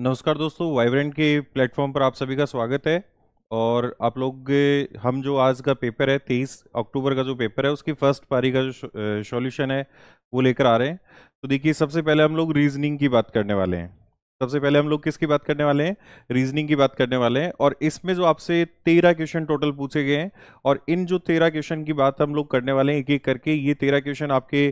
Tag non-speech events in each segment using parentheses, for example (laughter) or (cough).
नमस्कार दोस्तों वाइब्रेंट के प्लेटफॉर्म पर आप सभी का स्वागत है और आप लोग हम जो आज का पेपर है तेईस अक्टूबर का जो पेपर है उसकी फर्स्ट पारी का जो सॉल्यूशन है वो लेकर आ रहे हैं तो देखिए सबसे पहले हम लोग रीजनिंग की बात करने वाले हैं सबसे पहले हम लोग किसकी बात करने वाले हैं रीजनिंग की बात करने वाले हैं और इसमें जो आपसे तेरह क्वेश्चन टोटल पूछे गए हैं और इन जो तेरह क्वेश्चन की बात हम लोग करने वाले हैं एक एक करके ये तेरह क्वेश्चन आपके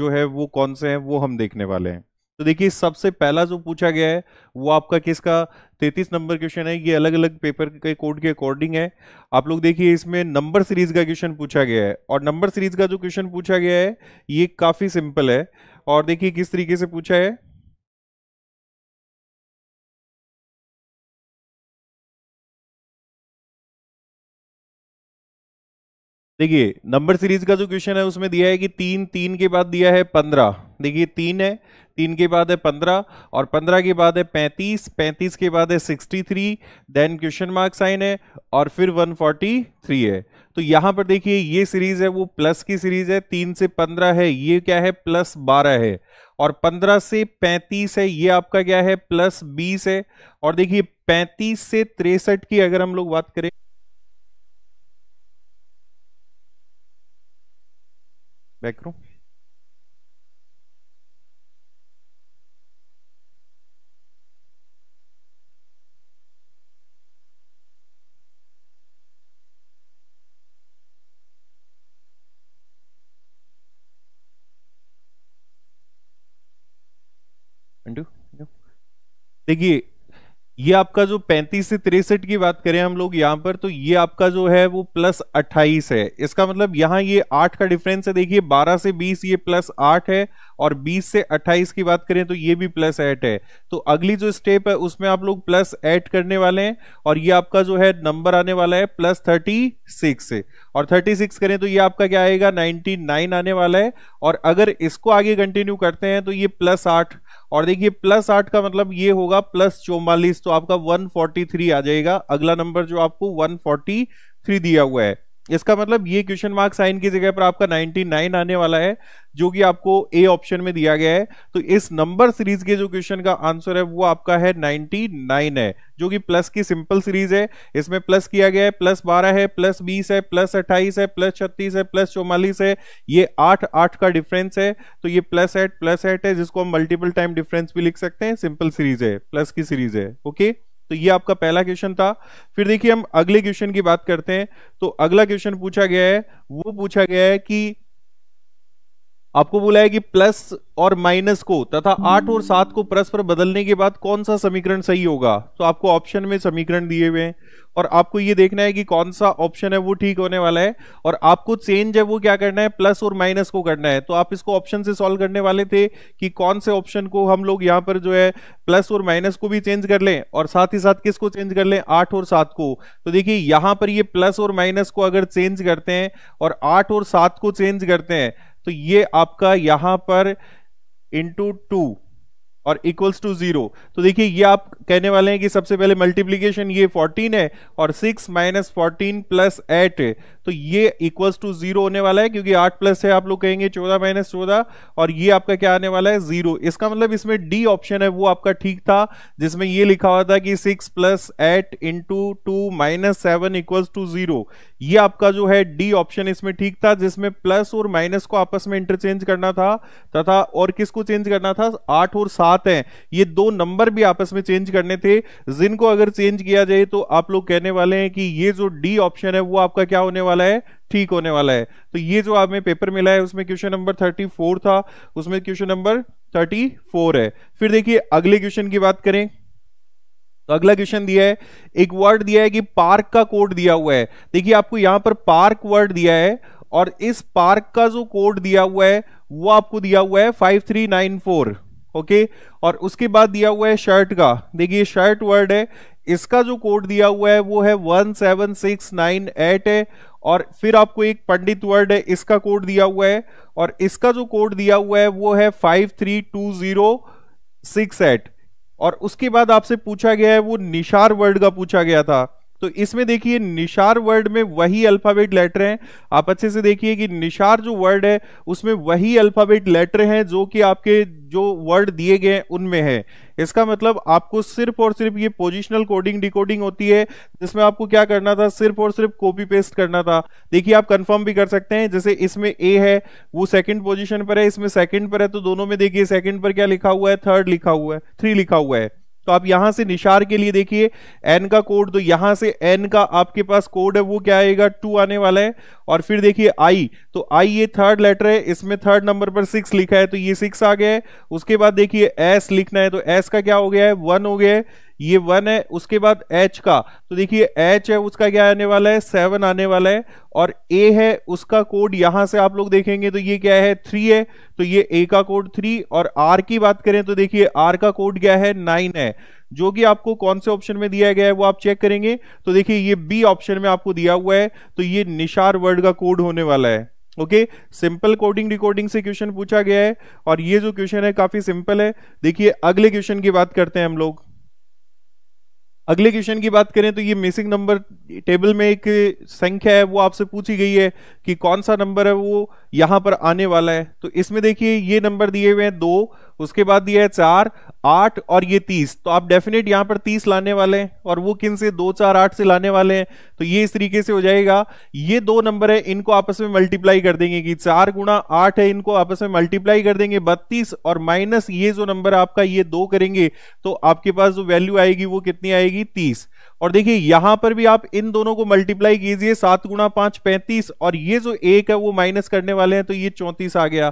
जो है वो कौन से हैं वो हम देखने वाले हैं तो देखिए सबसे पहला जो पूछा गया है वो आपका किसका तैतीस नंबर क्वेश्चन है ये अलग अलग पेपर के कोड के अकॉर्डिंग है आप लोग देखिए इसमें नंबर सीरीज का क्वेश्चन पूछा गया है और नंबर सीरीज का जो क्वेश्चन पूछा गया है ये काफ़ी सिंपल है और देखिए किस तरीके से पूछा है देखिए नंबर सीरीज का जो क्वेश्चन है उसमें दिया है कि तीन तीन के बाद दिया है पंद्रह देखिए तीन है तीन के बाद है पंद्रह और पंद्रह के बाद है पैंतीस पैंतीस के बाद है sixty three then question mark sign है और फिर वन फोर्टी थ्री है तो यहां पर देखिए ये सीरीज है वो प्लस की सीरीज है तीन से पंद्रह है ये क्या है प्लस बारह है और पंद्रह से पैंतीस है ये आपका क्या है प्लस बीस है और देखिए पैंतीस से तिरसठ की अगर हम लोग बात करें बैक करूँ देखिए ये आपका जो 35 से तिरसठ की बात करें हम लोग यहां पर तो ये आपका जो है वो प्लस 28 है इसका मतलब यहां ये 8 का डिफरेंस है देखिए 12 से 20 ये प्लस 8 है और 20 से 28 की बात करें तो ये भी प्लस 8 है तो अगली जो स्टेप है उसमें आप लोग प्लस 8 करने वाले हैं और ये आपका जो है नंबर आने वाला है प्लस थर्टी और थर्टी करें तो ये आपका क्या आएगा नाइनटी आने वाला है और अगर इसको आगे कंटिन्यू करते हैं तो ये प्लस आठ और देखिए प्लस आठ का मतलब ये होगा प्लस चौवालीस तो आपका 143 आ जाएगा अगला नंबर जो आपको 143 दिया हुआ है इसका मतलब ये क्वेश्चन मार्क साइन की जगह पर आपका 99 आने वाला है जो कि आपको ए ऑप्शन में दिया गया है तो इस नंबर सीरीज के जो क्वेश्चन का आंसर है वो आपका है 99 है जो कि प्लस की सिंपल सीरीज है इसमें प्लस किया गया है प्लस 12 है प्लस 20 है प्लस 28 है प्लस 36 है प्लस चौवालीस है ये 8 8 का डिफरेंस है तो ये प्लस एट प्लस एट है जिसको हम मल्टीपल टाइम डिफरेंस भी लिख सकते हैं सिंपल सीरीज है प्लस की सीरीज है ओके okay? तो ये आपका पहला क्वेश्चन था फिर देखिए हम अगले क्वेश्चन की बात करते हैं तो अगला क्वेश्चन पूछा गया है वो पूछा गया है कि आपको बोला है कि प्लस और माइनस को तथा आठ और सात को परस्पर बदलने के बाद कौन सा समीकरण सही होगा तो आपको ऑप्शन में समीकरण दिए हुए हैं और आपको ये देखना है कि कौन सा ऑप्शन है वो ठीक होने वाला है और आपको चेंज है वो क्या करना है प्लस और माइनस को करना है तो आप इसको ऑप्शन से सॉल्व करने वाले थे कि कौन से ऑप्शन को हम लोग यहाँ पर जो है प्लस और माइनस को भी चेंज कर लें और साथ ही साथ किसको चेंज कर लें आठ और सात को तो देखिए यहां पर ये प्लस और माइनस को अगर चेंज करते हैं और आठ और सात को चेंज करते हैं तो ये आपका यहां पर इंटू टू और इक्वल्स टू जीरो तो देखिए ये आप कहने वाले हैं कि सबसे पहले मल्टीप्लीकेशन ये 14 है और 6 माइनस फोर्टीन प्लस एट तो ये इक्वल्स टू जीरो होने वाला है क्योंकि आठ प्लस है आप लोग कहेंगे चौदह माइनस चौदह और ये आपका क्या आने वाला है जीरो इसका मतलब इसमें डी ऑप्शन है वो आपका ठीक था जिसमें ये लिखा हुआ था कि six plus eight into two minus seven equals to zero ये आपका जो है डी ऑप्शन इसमें ठीक था जिसमें प्लस और माइनस को आपस में इंटरचेंज करना था तथा और किसको चेंज करना था आठ और सात है ये दो नंबर भी आपस में चेंज करने थे जिनको अगर चेंज किया जाए तो आप लोग कहने वाले हैं कि ये जो डी ऑप्शन है वो आपका क्या होने वाला वाला है ठीक होने वाला है तो ये जो आप में पेपर मिला है उसमें क्वेश्चन नंबर थर्टी फोर था उसमें क्वेश्चन नंबर थर्टी फोर है फिर देखिए अगले क्वेश्चन की बात करें तो अगला क्वेश्चन दिया है एक वर्ड दिया है कि पार्क का कोड दिया हुआ है देखिए आपको यहां पर पार्क वर्ड दिया है और इस पार्क का जो कोड दिया हुआ है वो आपको दिया हुआ है five three nine four okay और उसके बाद दिया हुआ है शर्ट का देखिए शर्ट वर्ड है इसका जो कोड दिया हुआ है वो है one seven six nine eight है और फिर आपको एक पंडित वर्ड है इसका कोड दिया हुआ है और इसका जो कोड दिया हुआ है वो है five three two zero six eight और उसके बाद आपसे पूछा गया है वो निशार वर्ड का पूछा गया था तो इसमें देखिए निशार वर्ड में वही अल्फाबेट लेटर हैं आप अच्छे से देखिए कि निशार जो वर्ड है उसमें वही अल्फाबेट लेटर हैं जो कि आपके जो वर्ड दिए गए उनमें है इसका मतलब आपको सिर्फ और सिर्फ ये पोजिशनल कोडिंग डिकोडिंग होती है जिसमें आपको क्या करना था सिर्फ और सिर्फ कॉपी पेस्ट करना था देखिए आप कंफर्म भी कर सकते हैं जैसे इसमें ए है वो सेकंड पोजीशन पर है इसमें सेकंड पर है तो दोनों में देखिए सेकंड पर क्या लिखा हुआ है थर्ड लिखा हुआ है थ्री लिखा हुआ है तो आप यहां से निशार के लिए देखिए एन का कोड तो यहां से एन का आपके पास कोड है वो क्या आएगा टू आने वाला है और फिर देखिए आई तो आई ये थर्ड लेटर है इसमें थर्ड नंबर पर सिक्स लिखा है तो ये सिक्स आ गया है उसके बाद देखिए एस लिखना है तो एस का क्या हो गया है वन हो गया है ये वन है उसके बाद एच का तो देखिए एच है उसका क्या आने वाला है सेवन आने वाला है और ए है उसका कोड यहां से आप लोग देखेंगे तो ये क्या है थ्री है तो ये ए का कोड थ्री और आर की बात करें तो देखिए आर का कोड क्या है नाइन है जो कि आपको कौन से ऑप्शन में दिया गया है वो आप चेक करेंगे तो देखिए ये बी ऑप्शन में आपको दिया हुआ है तो ये निशार वर्ड का कोड होने वाला है ओके सिंपल कोडिंग रिकॉर्डिंग से क्वेश्चन पूछा गया है और ये जो क्वेश्चन है काफी सिंपल है देखिए अगले क्वेश्चन की बात करते हैं हम लोग अगले क्वेश्चन की बात करें तो ये मिसिंग नंबर टेबल में एक संख्या है वो आपसे पूछी गई है कि कौन सा नंबर है वो यहां पर आने वाला है तो इसमें देखिए ये नंबर दिए हुए हैं दो उसके बाद दिया है चार आठ और ये तीस तो आप डेफिनेट यहां पर तीस लाने वाले हैं और वो किन से दो चार आठ से लाने वाले हैं तो ये इस तरीके से हो जाएगा ये दो नंबर है इनको आपस में मल्टीप्लाई कर देंगे कि चार गुणा आठ है इनको आपस में मल्टीप्लाई कर देंगे बत्तीस और माइनस ये जो नंबर आपका ये दो करेंगे तो आपके पास जो वैल्यू आएगी वो कितनी आएगी तीस और देखिए यहां पर भी आप इन दोनों को मल्टीप्लाई कीजिए सात गुणा पांच पैंतीस और ये जो एक है वो माइनस करने वाले हैं तो ये चौंतीस आ गया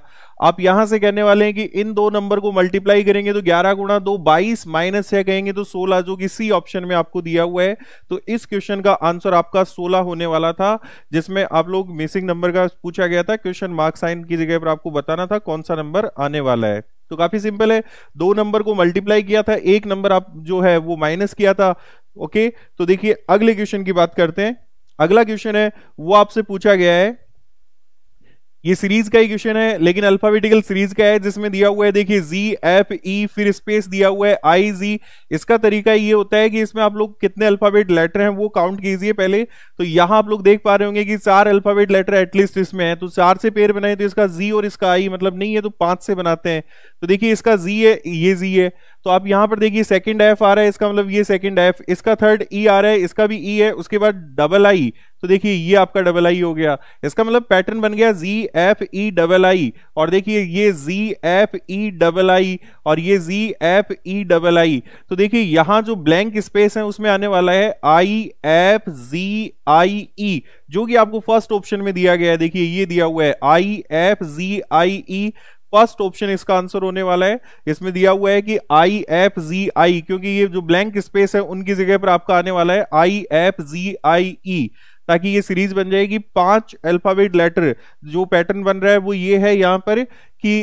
आप यहां से कहने वाले हैं कि इन दो नंबर को मल्टीप्लाई करेंगे तो ग्यारह गुणा दो बाईस माइनस है कहेंगे तो सोलह जो कि सी ऑप्शन में आपको दिया हुआ है तो इस क्वेश्चन का आंसर आपका सोलह होने वाला था जिसमें आप लोग मिसिंग नंबर का पूछा गया था क्वेश्चन मार्क्स साइन की जगह पर आपको बताना था कौन सा नंबर आने वाला है तो काफी सिंपल है दो नंबर को मल्टीप्लाई किया था एक नंबर आप जो है वो माइनस किया था ओके तो देखिए अगले क्वेश्चन की बात करते हैं अगला क्वेश्चन है वो आपसे पूछा गया है ये सीरीज का ही क्वेश्चन है लेकिन अल्फाबेटिकल सीरीज का है जिसमें दिया हुआ है देखिए जी एफ ई फिर स्पेस दिया हुआ है आई जी इसका तरीका ये होता है कि इसमें आप लोग कितने अल्फाबेट लेटर हैं वो काउंट कीजिए पहले तो यहां आप लोग देख पा रहे होंगे कि चार अल्फाबेट लेटर एटलीस्ट इसमें है तो चार से पेयर बनाए तो इसका जी और इसका आई मतलब नहीं है तो पांच से बनाते हैं तो देखिए इसका जी है ये जी है तो आप यहां पर देखिए सेकंड एफ आ रहा है इसका मतलब ये सेकंड एफ इसका थर्ड ई e आ रहा है इसका भी ई e है उसके बाद डबल आई तो देखिए ये आपका डबल आई हो गया इसका मतलब पैटर्न बन गया जी एफ ई डबल आई और देखिए ये जी एफ ई डबल आई और ये जी एफ ई डबल आई तो देखिए यहां जो ब्लैंक स्पेस है उसमें आने वाला है आई एफ जी आई ई जो कि आपको फर्स्ट ऑप्शन में दिया गया है देखिए ये दिया हुआ है I F G I E first option इसका आंसर होने वाला है इसमें दिया हुआ है कि आई एफ जी आई क्योंकि ये जो ब्लैंक स्पेस है उनकी जगह पर आपका आने वाला है आई एफ जी आई ई ताकि ये सीरीज बन जाएगी पांच अल्फाबेट लेटर जो पैटर्न बन रहा है वो ये है यहां पर कि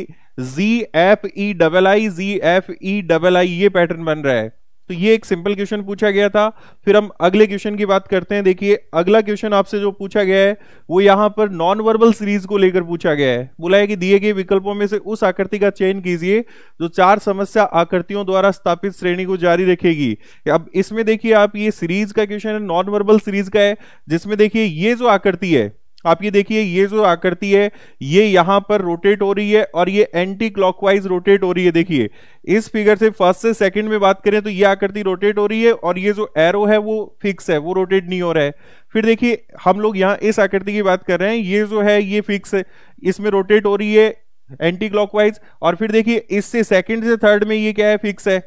G F E double I G F E double I ये पैटर्न बन रहा है तो ये एक सिंपल क्वेश्चन पूछा गया था फिर हम अगले क्वेश्चन की बात करते हैं देखिए अगला क्वेश्चन आपसे जो पूछा गया है वो यहां पर नॉन वर्बल सीरीज को लेकर पूछा गया है बोला है कि दिए गए विकल्पों में से उस आकृति का चयन कीजिए जो चार समस्या आकृतियों द्वारा स्थापित श्रेणी को जारी रखेगी अब इसमें देखिए आप ये सीरीज का क्वेश्चन है नॉन वर्बल सीरीज का है जिसमें देखिए ये जो आकृति है आप ये देखिए ये जो आकृति है ये यहां पर रोटेट हो रही है और ये एंटी क्लॉकवाइज रोटेट हो रही है देखिए इस फिगर से फर्स्ट से सेकंड में बात करें तो ये आकृति रोटेट हो रही है और ये जो एरो है वो फिक्स है वो रोटेट नहीं हो रहा है फिर देखिए हम लोग यहाँ इस आकृति की बात कर रहे हैं ये जो है ये फिक्स है इसमें रोटेट हो रही है एंटी क्लॉकवाइज और फिर देखिए इससे सेकंड से थर्ड में ये क्या है फिक्स है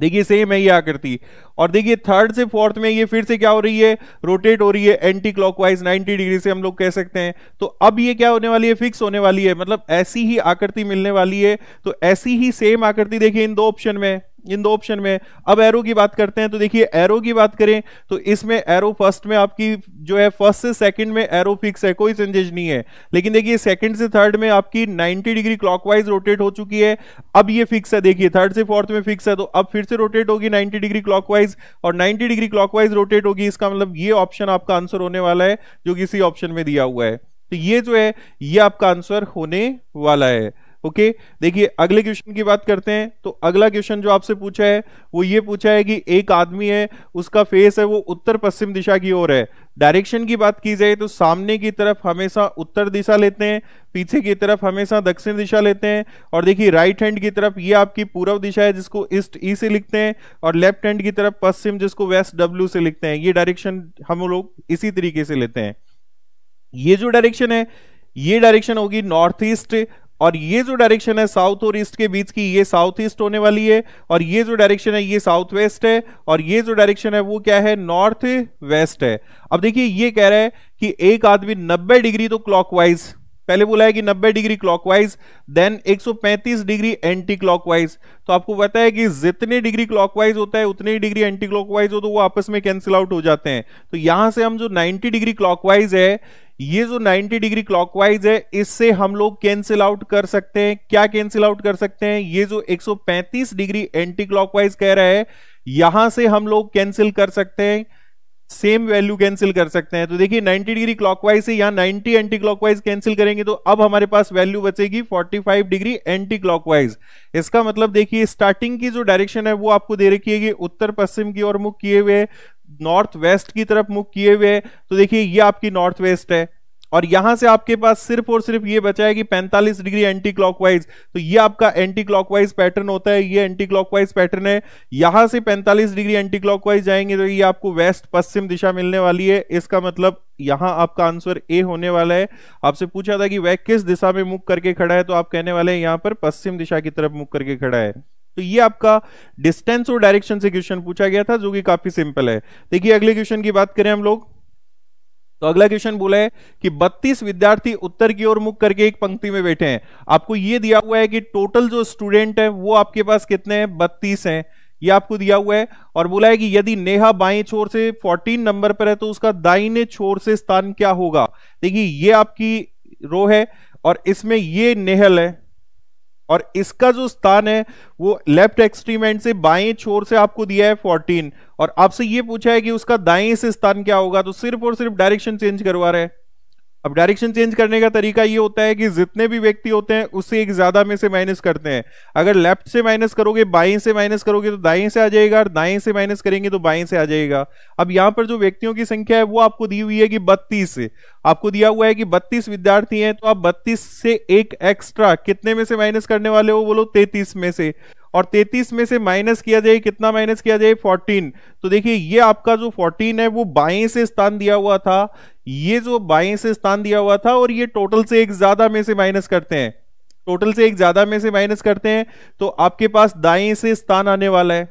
देखिए सेम है ये आकृति और देखिए थर्ड से फोर्थ में ये फिर से क्या हो रही है रोटेट हो रही है एंटी क्लॉकवाइज 90 डिग्री से हम लोग कह सकते हैं तो अब ये क्या होने वाली है फिक्स होने वाली है मतलब ऐसी ही आकृति मिलने वाली है तो ऐसी ही सेम आकृति देखिए इन दो ऑप्शन में इन दो ऑप्शन में अब एरो की बात करते हैं तो देखिए एरो की बात करें तो इसमें एरो फर्स्ट में आपकी जो है फर्स्ट से सेकंड में एरो फिक्स है कोई चेंजेज नहीं है लेकिन देखिए सेकंड से थर्ड में आपकी 90 डिग्री क्लॉकवाइज रोटेट हो चुकी है अब ये फिक्स है देखिए थर्ड से फोर्थ में फिक्स है तो अब फिर से रोटेट होगी नाइन्टी डिग्री क्लॉकवाइज और नाइन्टी डिग्री क्लॉकवाइज रोटेट होगी इसका मतलब ये ऑप्शन आपका आंसर होने वाला है जो किसी ऑप्शन में दिया हुआ है तो ये जो है ये आपका आंसर होने वाला है ओके देखिए अगले क्वेश्चन की बात करते हैं तो अगला क्वेश्चन जो आपसे पूछा है वो ये पूछा है कि एक आदमी है उसका फेस है वो उत्तर पश्चिम दिशा की ओर है डायरेक्शन की बात की जाए तो सामने की तरफ हमेशा उत्तर दिशा लेते हैं पीछे की तरफ हमेशा दक्षिण दिशा लेते हैं और देखिए राइट हैंड की तरफ ये आपकी पूर्व दिशा है जिसको ईस्ट ई e से लिखते हैं और लेफ्ट हैंड की तरफ पश्चिम जिसको वेस्ट डब्ल्यू से लिखते हैं ये डायरेक्शन हम लोग इसी तरीके से लेते हैं ये जो डायरेक्शन है ये डायरेक्शन होगी नॉर्थ ईस्ट और ये जो डायरेक्शन है साउथ और ईस्ट के बीच की ये साउथ ईस्ट होने वाली है और ये जो डायरेक्शन है ये साउथ वेस्ट है और ये जो डायरेक्शन है वो क्या है नॉर्थ वेस्ट है अब देखिए ये कह रहा है कि एक आदमी 90 डिग्री तो क्लॉकवाइज पहले बोला है कि 90 degree clockwise then 135 degree anti clockwise तो आपको पता है कि जितने डिग्री क्लॉकवाइज होता है उतने ही डिग्री एंटी क्लॉकवाइज हो तो वो आपस में कैंसिल आउट हो जाते हैं तो यहां से हम जो 90 डिग्री क्लॉकवाइज है ये जो 90 डिग्री क्लॉकवाइज है इससे हम लोग कैंसिल आउट कर सकते हैं क्या कैंसिल आउट कर सकते हैं ये जो 135 डिग्री एंटी क्लॉकवाइज कह रहा है यहां से हम लोग कैंसिल कर सकते हैं सेम वैल्यू कैंसिल कर सकते हैं तो देखिए 90 डिग्री क्लॉकवाइज से यहां 90 एंटी क्लॉकवाइज कैंसिल करेंगे तो अब हमारे पास वैल्यू बचेगी 45 डिग्री एंटी क्लॉकवाइज इसका मतलब देखिए स्टार्टिंग की जो डायरेक्शन है वो आपको दे रखी है कि उत्तर पश्चिम की ओर मुख किए हुए नॉर्थ वेस्ट की तरफ मुख किए हुए हैं तो देखिए ये आपकी नॉर्थ वेस्ट है और यहां से आपके पास सिर्फ और सिर्फ ये बचा है कि 45 डिग्री एंटी क्लॉकवाइज तो ये आपका एंटी क्लॉकवाइज पैटर्न होता है ये एंटी क्लॉकवाइज पैटर्न है यहां से 45 डिग्री एंटी क्लॉकवाइज जाएंगे तो ये आपको वेस्ट पश्चिम दिशा मिलने वाली है इसका मतलब यहां आपका आंसर ए होने वाला है आपसे पूछा था कि वह किस दिशा में मुख करके खड़ा है तो आप कहने वाले हैं यहां पर पश्चिम दिशा की तरफ मुख करके खड़ा है तो ये आपका डिस्टेंस और डायरेक्शन से क्वेश्चन पूछा गया था जो कि काफी सिंपल है देखिए अगले क्वेश्चन की बात करें हम लोग तो अगला क्वेश्चन बोला है कि 32 विद्यार्थी उत्तर की ओर मुख करके एक पंक्ति में बैठे हैं आपको यह दिया हुआ है कि टोटल जो स्टूडेंट है वो आपके पास कितने हैं 32 हैं ये आपको दिया हुआ है और बोला है कि यदि नेहा बाई छोर से 14 नंबर पर है तो उसका दाइने छोर से स्थान क्या होगा देखिए ये आपकी रो है और इसमें ये नेहल है और इसका जो स्थान है वो लेफ्ट एक्सट्रीम एंड से बाएं छोर से आपको दिया है 14 और आपसे ये पूछा है कि उसका दाएं से स्थान क्या होगा तो सिर्फ और सिर्फ डायरेक्शन चेंज करवा रहे हैं अब डायरेक्शन चेंज करने का तरीका ये होता है कि जितने भी व्यक्ति होते हैं उससे एक ज्यादा में से माइनस करते हैं अगर लेफ्ट से माइनस करोगे बाई से माइनस करोगे तो दाएं से आ जाएगा और दाई से माइनस करेंगे तो बाई से आ जाएगा अब यहां पर जो व्यक्तियों की संख्या है वो आपको दी हुई है कि बत्तीस आपको दिया हुआ है कि बत्तीस विद्यार्थी हैं तो आप बत्तीस से एक एक्स्ट्रा कितने में से माइनस करने वाले हो बोलो तैतीस में से और 33 में से माइनस किया जाए कितना माइनस किया जाए 14 तो देखिए ये आपका जो 14 है वो बाएं से स्थान दिया हुआ था ये जो बाएं से स्थान दिया हुआ था और ये टोटल से एक ज्यादा में से माइनस करते हैं टोटल से एक ज्यादा में से माइनस करते हैं तो आपके पास दाएं से स्थान आने वाला है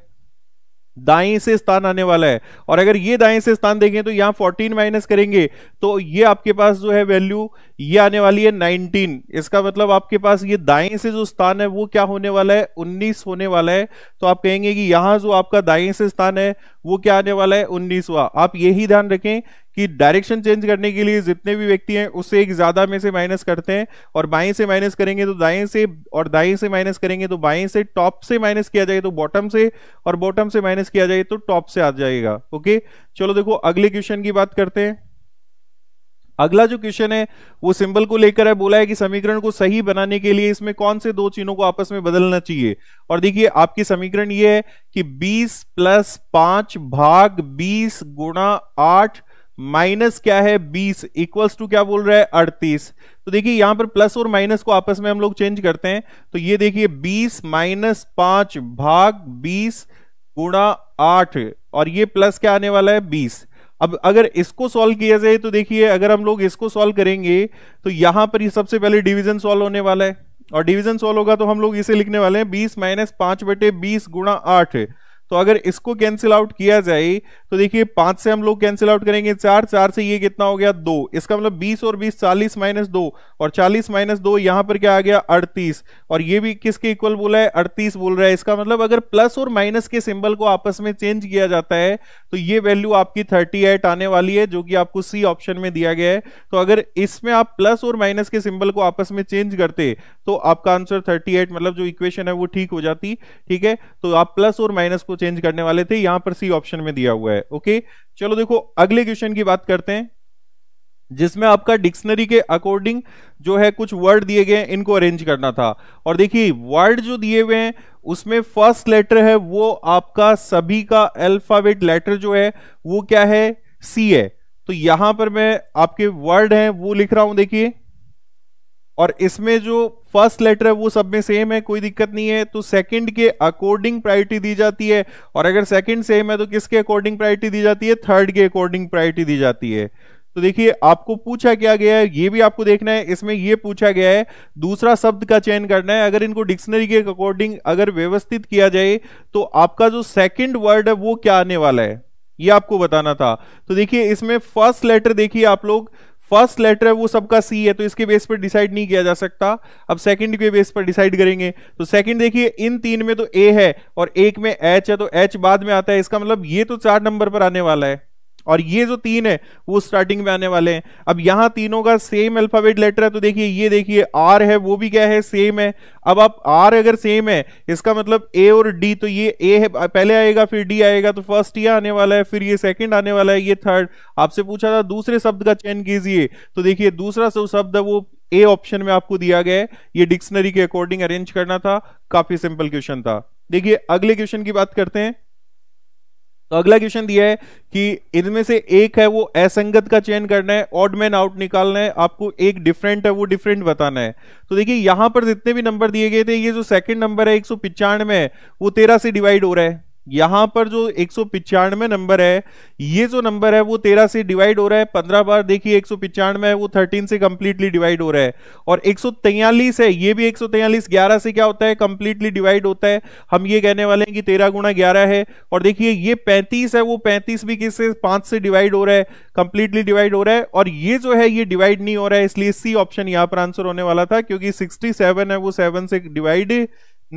दाएं से स्थान आने वाला है और अगर ये दाएं से स्थान देखें तो यहां 14 माइनस करेंगे तो ये आपके पास जो है वैल्यू ये आने वाली है 19 इसका मतलब आपके पास ये दाएं से जो स्थान है वो क्या होने वाला है 19 होने वाला है तो आप कहेंगे कि यहां जो आपका दाएं से स्थान है वो क्या आने वाला है उन्नीसवा आप यही ध्यान रखें कि डायरेक्शन चेंज करने के लिए जितने भी व्यक्ति हैं उससे एक ज्यादा में से माइनस करते हैं और बाएं से माइनस करेंगे तो दाएं से और दाएं से माइनस करेंगे तो बाएं से टॉप से माइनस किया जाए तो बॉटम से और बॉटम से माइनस किया जाए तो टॉप से आ जाएगा ओके चलो देखो अगले क्वेश्चन की बात करते हैं अगला जो क्वेश्चन है वो सिंबल को लेकर है बोला है कि समीकरण को सही बनाने के लिए इसमें कौन से दो चिन्हों को आपस में बदलना चाहिए और देखिए आपकी समीकरण ये है कि 20 प्लस पांच भाग 20 गुणा आठ माइनस क्या है 20 इक्वल्स टू क्या बोल रहा है 38 तो देखिए यहां पर प्लस और माइनस को आपस में हम लोग चेंज करते हैं तो ये देखिए बीस माइनस भाग बीस गुणा और ये प्लस क्या आने वाला है बीस अब अगर इसको सॉल्व किया जाए तो देखिए अगर हम लोग इसको सॉल्व करेंगे तो यहां पर ही सबसे पहले डिवीजन सॉल्व होने वाला है और डिवीजन सॉल्व होगा तो हम लोग इसे लिखने वाले हैं बीस माइनस पांच बटे बीस गुणा आठ तो अगर इसको कैंसिल आउट किया जाए तो देखिए पांच से हम लोग कैंसिल आउट करेंगे चार चार से ये कितना हो गया दो इसका मतलब बीस और बीस चालीस माइनस दो और चालीस माइनस दो यहां पर क्या आ गया अड़तीस और ये भी किसके इक्वल बोला है अड़तीस बोल रहा है इसका मतलब अगर प्लस और माइनस के सिंबल को आपस में चेंज किया जाता है तो ये वैल्यू आपकी थर्टी एट आने वाली है जो कि आपको सी ऑप्शन में दिया गया है तो अगर इसमें आप प्लस और माइनस के सिंबल को आपस में चेंज करते तो आपका आंसर थर्टी एट मतलब जो इक्वेशन है वो ठीक हो जाती ठीक है तो आप प्लस और माइनस को चेंज करने वाले थे यहां पर सी ऑप्शन में दिया हुआ है ओके चलो देखो अगले क्वेश्चन की बात करते हैं जिसमें आपका डिक्शनरी के अकॉर्डिंग जो है कुछ वर्ड दिए गए इनको अरेंज करना था और देखिए वर्ड जो दिए हुए हैं उसमें फर्स्ट लेटर है वो आपका सभी का अल्फाबेट लेटर जो है वो क्या है सी है तो यहां पर मैं आपके वर्ड हैं वो लिख रहा हूं देखिए और इसमें जो फर्स्ट लेटर है वो सब में सेम है कोई दिक्कत नहीं है तो सेकंड के अकॉर्डिंग प्रायोरिटी दी जाती है और अगर सेकंड सेम है तो किसके अकॉर्डिंग प्रायोरिटी दी जाती है थर्ड के अकॉर्डिंग प्रायोरिटी दी जाती है तो देखिए आपको पूछा क्या गया है ये भी आपको देखना है इसमें ये पूछा गया है दूसरा शब्द का चयन करना है अगर इनको डिक्शनरी के अकॉर्डिंग अगर व्यवस्थित किया जाए तो आपका जो सेकेंड वर्ड है वो क्या आने वाला है ये आपको बताना था तो देखिए इसमें फर्स्ट लेटर देखिए आप लोग फर्स्ट लेटर है वो सबका सी है तो इसके बेस पर डिसाइड नहीं किया जा सकता अब सेकंड के बेस पर डिसाइड करेंगे तो सेकंड देखिए इन तीन में तो ए है और एक में एच है तो एच बाद में आता है इसका मतलब ये तो चार नंबर पर आने वाला है और ये जो तीन है वो स्टार्टिंग में आने वाले हैं अब यहां तीनों का सेम अल्फाबेट लेटर है तो देखिए ये देखिए आर है वो भी क्या है सेम है अब आप आर अगर सेम है इसका मतलब ए और डी तो ये ए है पहले आएगा फिर डी आएगा तो फर्स्ट ये आने वाला है फिर ये सेकंड आने वाला है ये थर्ड आपसे पूछा था दूसरे शब्द का चयन कीजिए तो देखिए दूसरा शब्द है वो ए ऑप्शन में आपको दिया गया है ये डिक्शनरी के अकॉर्डिंग अरेंज करना था काफी सिंपल क्वेश्चन था देखिए अगले क्वेश्चन की बात करते हैं तो अगला क्वेश्चन दिया है कि इनमें से एक है वो असंगत का चयन करना है ऑड मैन आउट निकालना है आपको एक डिफरेंट है वो डिफरेंट बताना है तो देखिए यहां पर जितने भी नंबर दिए गए थे ये जो सेकंड नंबर है एक सौ है वो तेरह से डिवाइड हो रहा है यहां पर जो एक सौ नंबर है ये जो नंबर है वो तेरह से डिवाइड हो रहा है पंद्रह बार देखिए एक है वो थर्टीन से कंप्लीटली डिवाइड हो रहा है और एक सौ है ये भी एक सौ ग्यारह से क्या होता है कंप्लीटली डिवाइड होता है हम ये कहने वाले हैं कि तेरह गुणा ग्यारह है और देखिए ये पैंतीस है वो पैंतीस भी किससे पांच से डिवाइड हो रहा है कंप्लीटली डिवाइड हो रहा है और ये जो है ये डिवाइड नहीं हो रहा है इसलिए सी ऑप्शन यहां पर आंसर होने वाला था क्योंकि सिक्सटी है वो सेवन से डिवाइड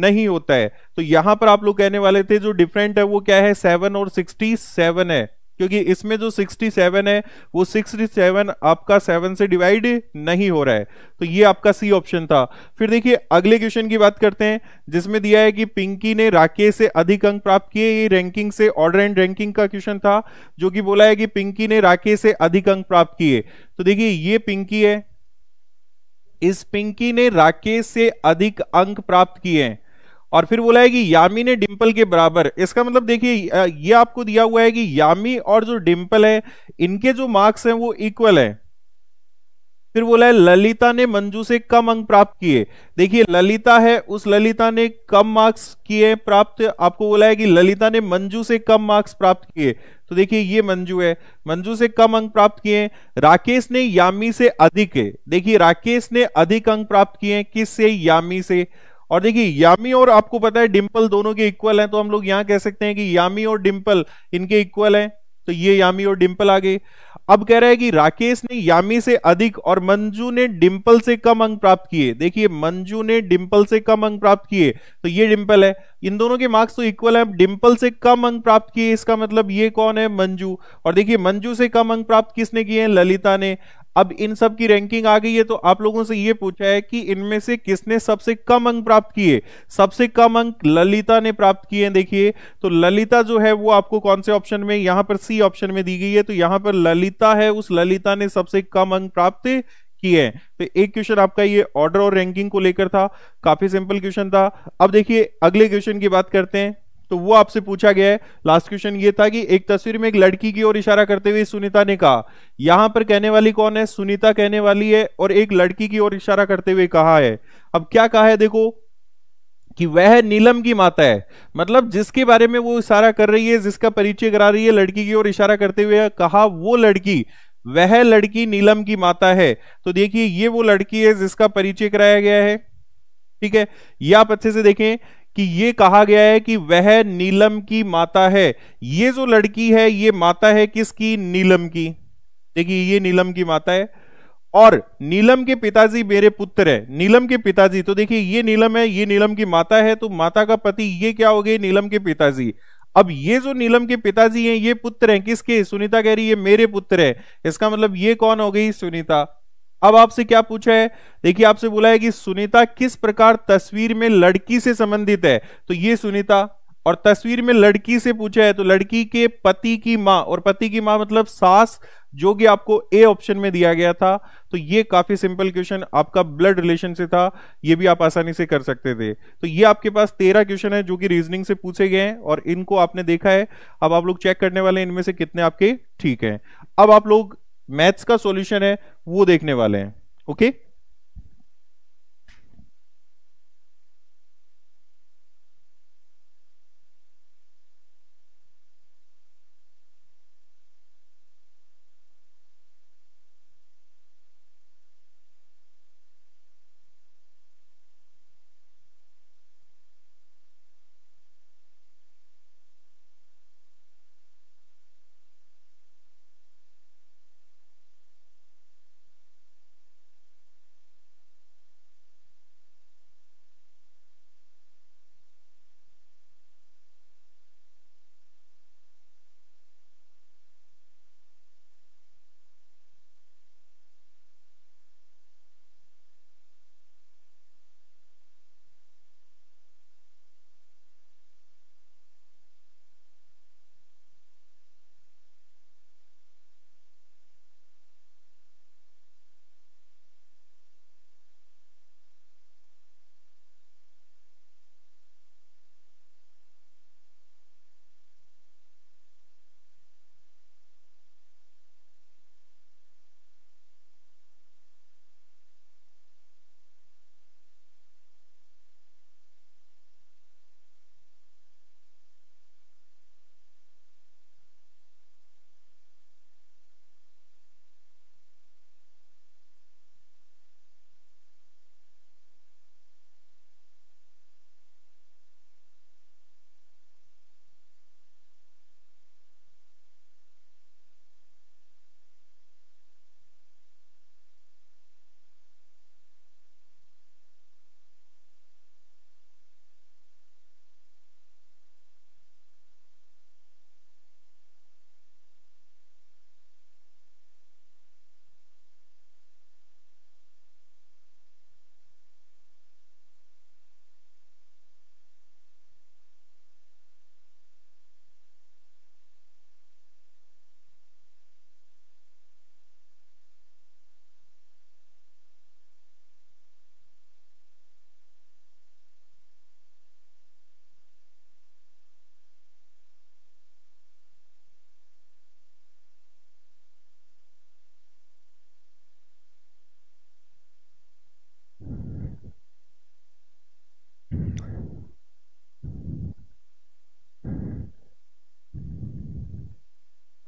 नहीं होता है तो यहां पर आप लोग कहने वाले थे जो डिफरेंट है वो क्या है सेवन और सिक्सटी सेवन है क्योंकि इसमें जो सिक्सटी सेवन है वो सेवन आपका सेवन से डिवाइड नहीं हो रहा है तो ये आपका सी ऑप्शन था फिर देखिए अगले क्वेश्चन की बात करते हैं जिसमें दिया है कि पिंकी ने राकेश से अधिक अंक प्राप्त किए ये रैंकिंग से ऑर्डर एंड रैंकिंग का क्वेश्चन था जो कि बोला है कि पिंकी ने राकेश से अधिक अंक प्राप्त किए तो देखिए ये पिंकी है इस पिंकी ने राकेश से अधिक अंक प्राप्त किए हैं और फिर बोला है कि यामी ने डिम्पल के बराबर इसका मतलब देखिए ये आपको दिया हुआ है कि यामी और जो डिम्पल है इनके जो मार्क्स हैं वो इक्वल है फिर बोला है ललिता ने मंजू से कम अंक प्राप्त किए देखिए ललिता है उस ललिता ने कम मार्क्स किए प्राप्त आपको बोला है कि ललिता ने मंजू से कम मार्क्स प्राप्त किए तो देखिए ये मंजू है मंजू से कम अंक प्राप्त किए राकेश ने यामी से अधिक है देखिए राकेश ने अधिक अंक प्राप्त किए किस से, यामी से और देखिए यामी और आपको पता है डिम्पल दोनों के इक्वल हैं तो हम लोग यहां कह सकते हैं कि यामी और डिंपल इनके इक्वल हैं तो ये यामी और डिम्पल आ गए अब कह रहा है कि राकेश ने यामी से अधिक और मंजू ने डिम्पल से कम अंक प्राप्त किए देखिए मंजू ने डिम्पल से कम अंक प्राप्त किए तो ये डिम्पल है इन दोनों के मार्क्स तो इक्वल हैं डिम्पल से कम अंक प्राप्त किए इसका मतलब ये कौन है मंजू और देखिए मंजू से कम अंक प्राप्त किसने किए हैं ललिता ने अब इन सब की रैंकिंग आ गई है तो आप लोगों से ये पूछा है कि इनमें से किसने सबसे कम अंक प्राप्त किए सबसे कम अंक ललिता ने प्राप्त किए देखिए तो ललिता जो है वो आपको कौन से ऑप्शन में यहां पर सी ऑप्शन में दी गई है तो यहां पर ललिता है उस ललिता ने सबसे कम अंक प्राप्त किए हैं तो एक क्वेश्चन आपका ये ऑर्डर और रैंकिंग को लेकर था काफी सिंपल क्वेश्चन था अब देखिए अगले क्वेश्चन की बात करते हैं तो वो आपसे पूछा गया है लास्ट क्वेश्चन ये था कि एक तस्वीर में एक लड़की की ओर इशारा करते हुए सुनीता ने कहा यहां पर कहने वाली कौन है सुनीता कहने वाली है और एक लड़की की ओर इशारा करते हुए कहा है अब क्या कहा है देखो कि वह नीलम की माता है मतलब जिसके बारे में वो इशारा कर रही है जिसका परिचय करा रही है लड़की की ओर इशारा करते हुए कहा वो लड़की वह लड़की नीलम की माता है तो देखिए ये वो लड़की है जिसका परिचय कराया गया है ठीक है यह आप अच्छे से देखें कि ये कहा गया है कि वह नीलम की माता है ये जो लड़की है ये माता है किसकी नीलम की देखिए ये नीलम की माता है और नीलम के पिताजी मेरे पुत्र है नीलम के पिताजी तो देखिए ये नीलम है ये नीलम की माता है तो माता का पति ये क्या हो गए नीलम के पिताजी अब ये जो नीलम के पिताजी हैं ये पुत्र हैं किसके सुनीता कह रही है मेरे पुत्र है इसका मतलब ये कौन हो गई सुनीता अब आपसे क्या पूछा है देखिए आपसे बोला है कि सुनीता किस प्रकार तस्वीर में लड़की से संबंधित है तो ये सुनीता और तस्वीर में लड़की से पूछा है तो लड़की के पति की मां और पति की मां मतलब सास जो कि आपको ए ऑप्शन में दिया गया था तो ये काफी सिंपल क्वेश्चन आपका ब्लड रिलेशन से था ये भी आप आसानी से कर सकते थे तो ये आपके पास तेरह क्वेश्चन है जो कि रीजनिंग से पूछे गए हैं और इनको आपने देखा है अब आप लोग चेक करने वाले इनमें से कितने आपके ठीक हैं अब आप लोग मैथ्स का सॉल्यूशन है वो देखने वाले हैं ओके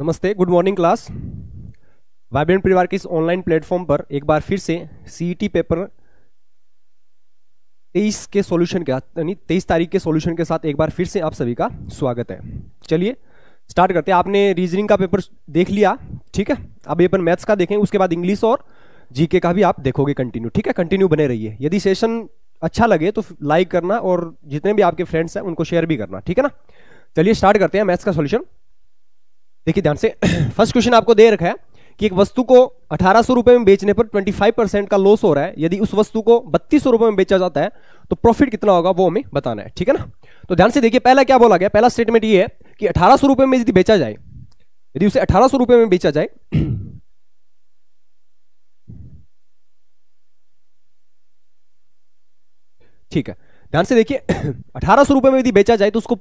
नमस्ते गुड मॉर्निंग क्लास वाइब्रेंट परिवार के इस ऑनलाइन प्लेटफॉर्म पर एक बार फिर से सीईटी पेपर e तेईस के सॉल्यूशन के यानी तेईस तारीख के सॉल्यूशन के साथ एक बार फिर से आप सभी का स्वागत है चलिए स्टार्ट करते हैं आपने रीजनिंग का पेपर देख लिया ठीक है अब ये अपन मैथ्स का देखें उसके बाद इंग्लिश और जीके का भी आप देखोगे कंटिन्यू ठीक है कंटिन्यू बने रहिए यदि सेशन अच्छा लगे तो लाइक करना और जितने भी आपके फ्रेंड्स हैं उनको शेयर भी करना ठीक है ना चलिए स्टार्ट करते हैं मैथ्स का सोल्यूशन देखिए ध्यान से फर्स्ट (clears throat) क्वेश्चन आपको दे रखा है कि एक वस्तु को अठारह सौ रुपए में बेचने पर 25 परसेंट का लॉस हो रहा है यदि उस वस्तु को बत्तीस सौ रुपए में बेचा जाता है तो प्रॉफिट कितना होगा वो हमें बताना है ठीक है ना तो ध्यान से देखिए पहला क्या बोला गया पहला स्टेटमेंट ये है कि अठारह सौ रुपए में यदि बेचा जाए यदि उसे अठारह सौ रुपए में बेचा जाए (clears throat) ठीक है ध्यान से देखिए (clears throat) अठारह सौ रुपए में यदि बेचा जाए तो उसको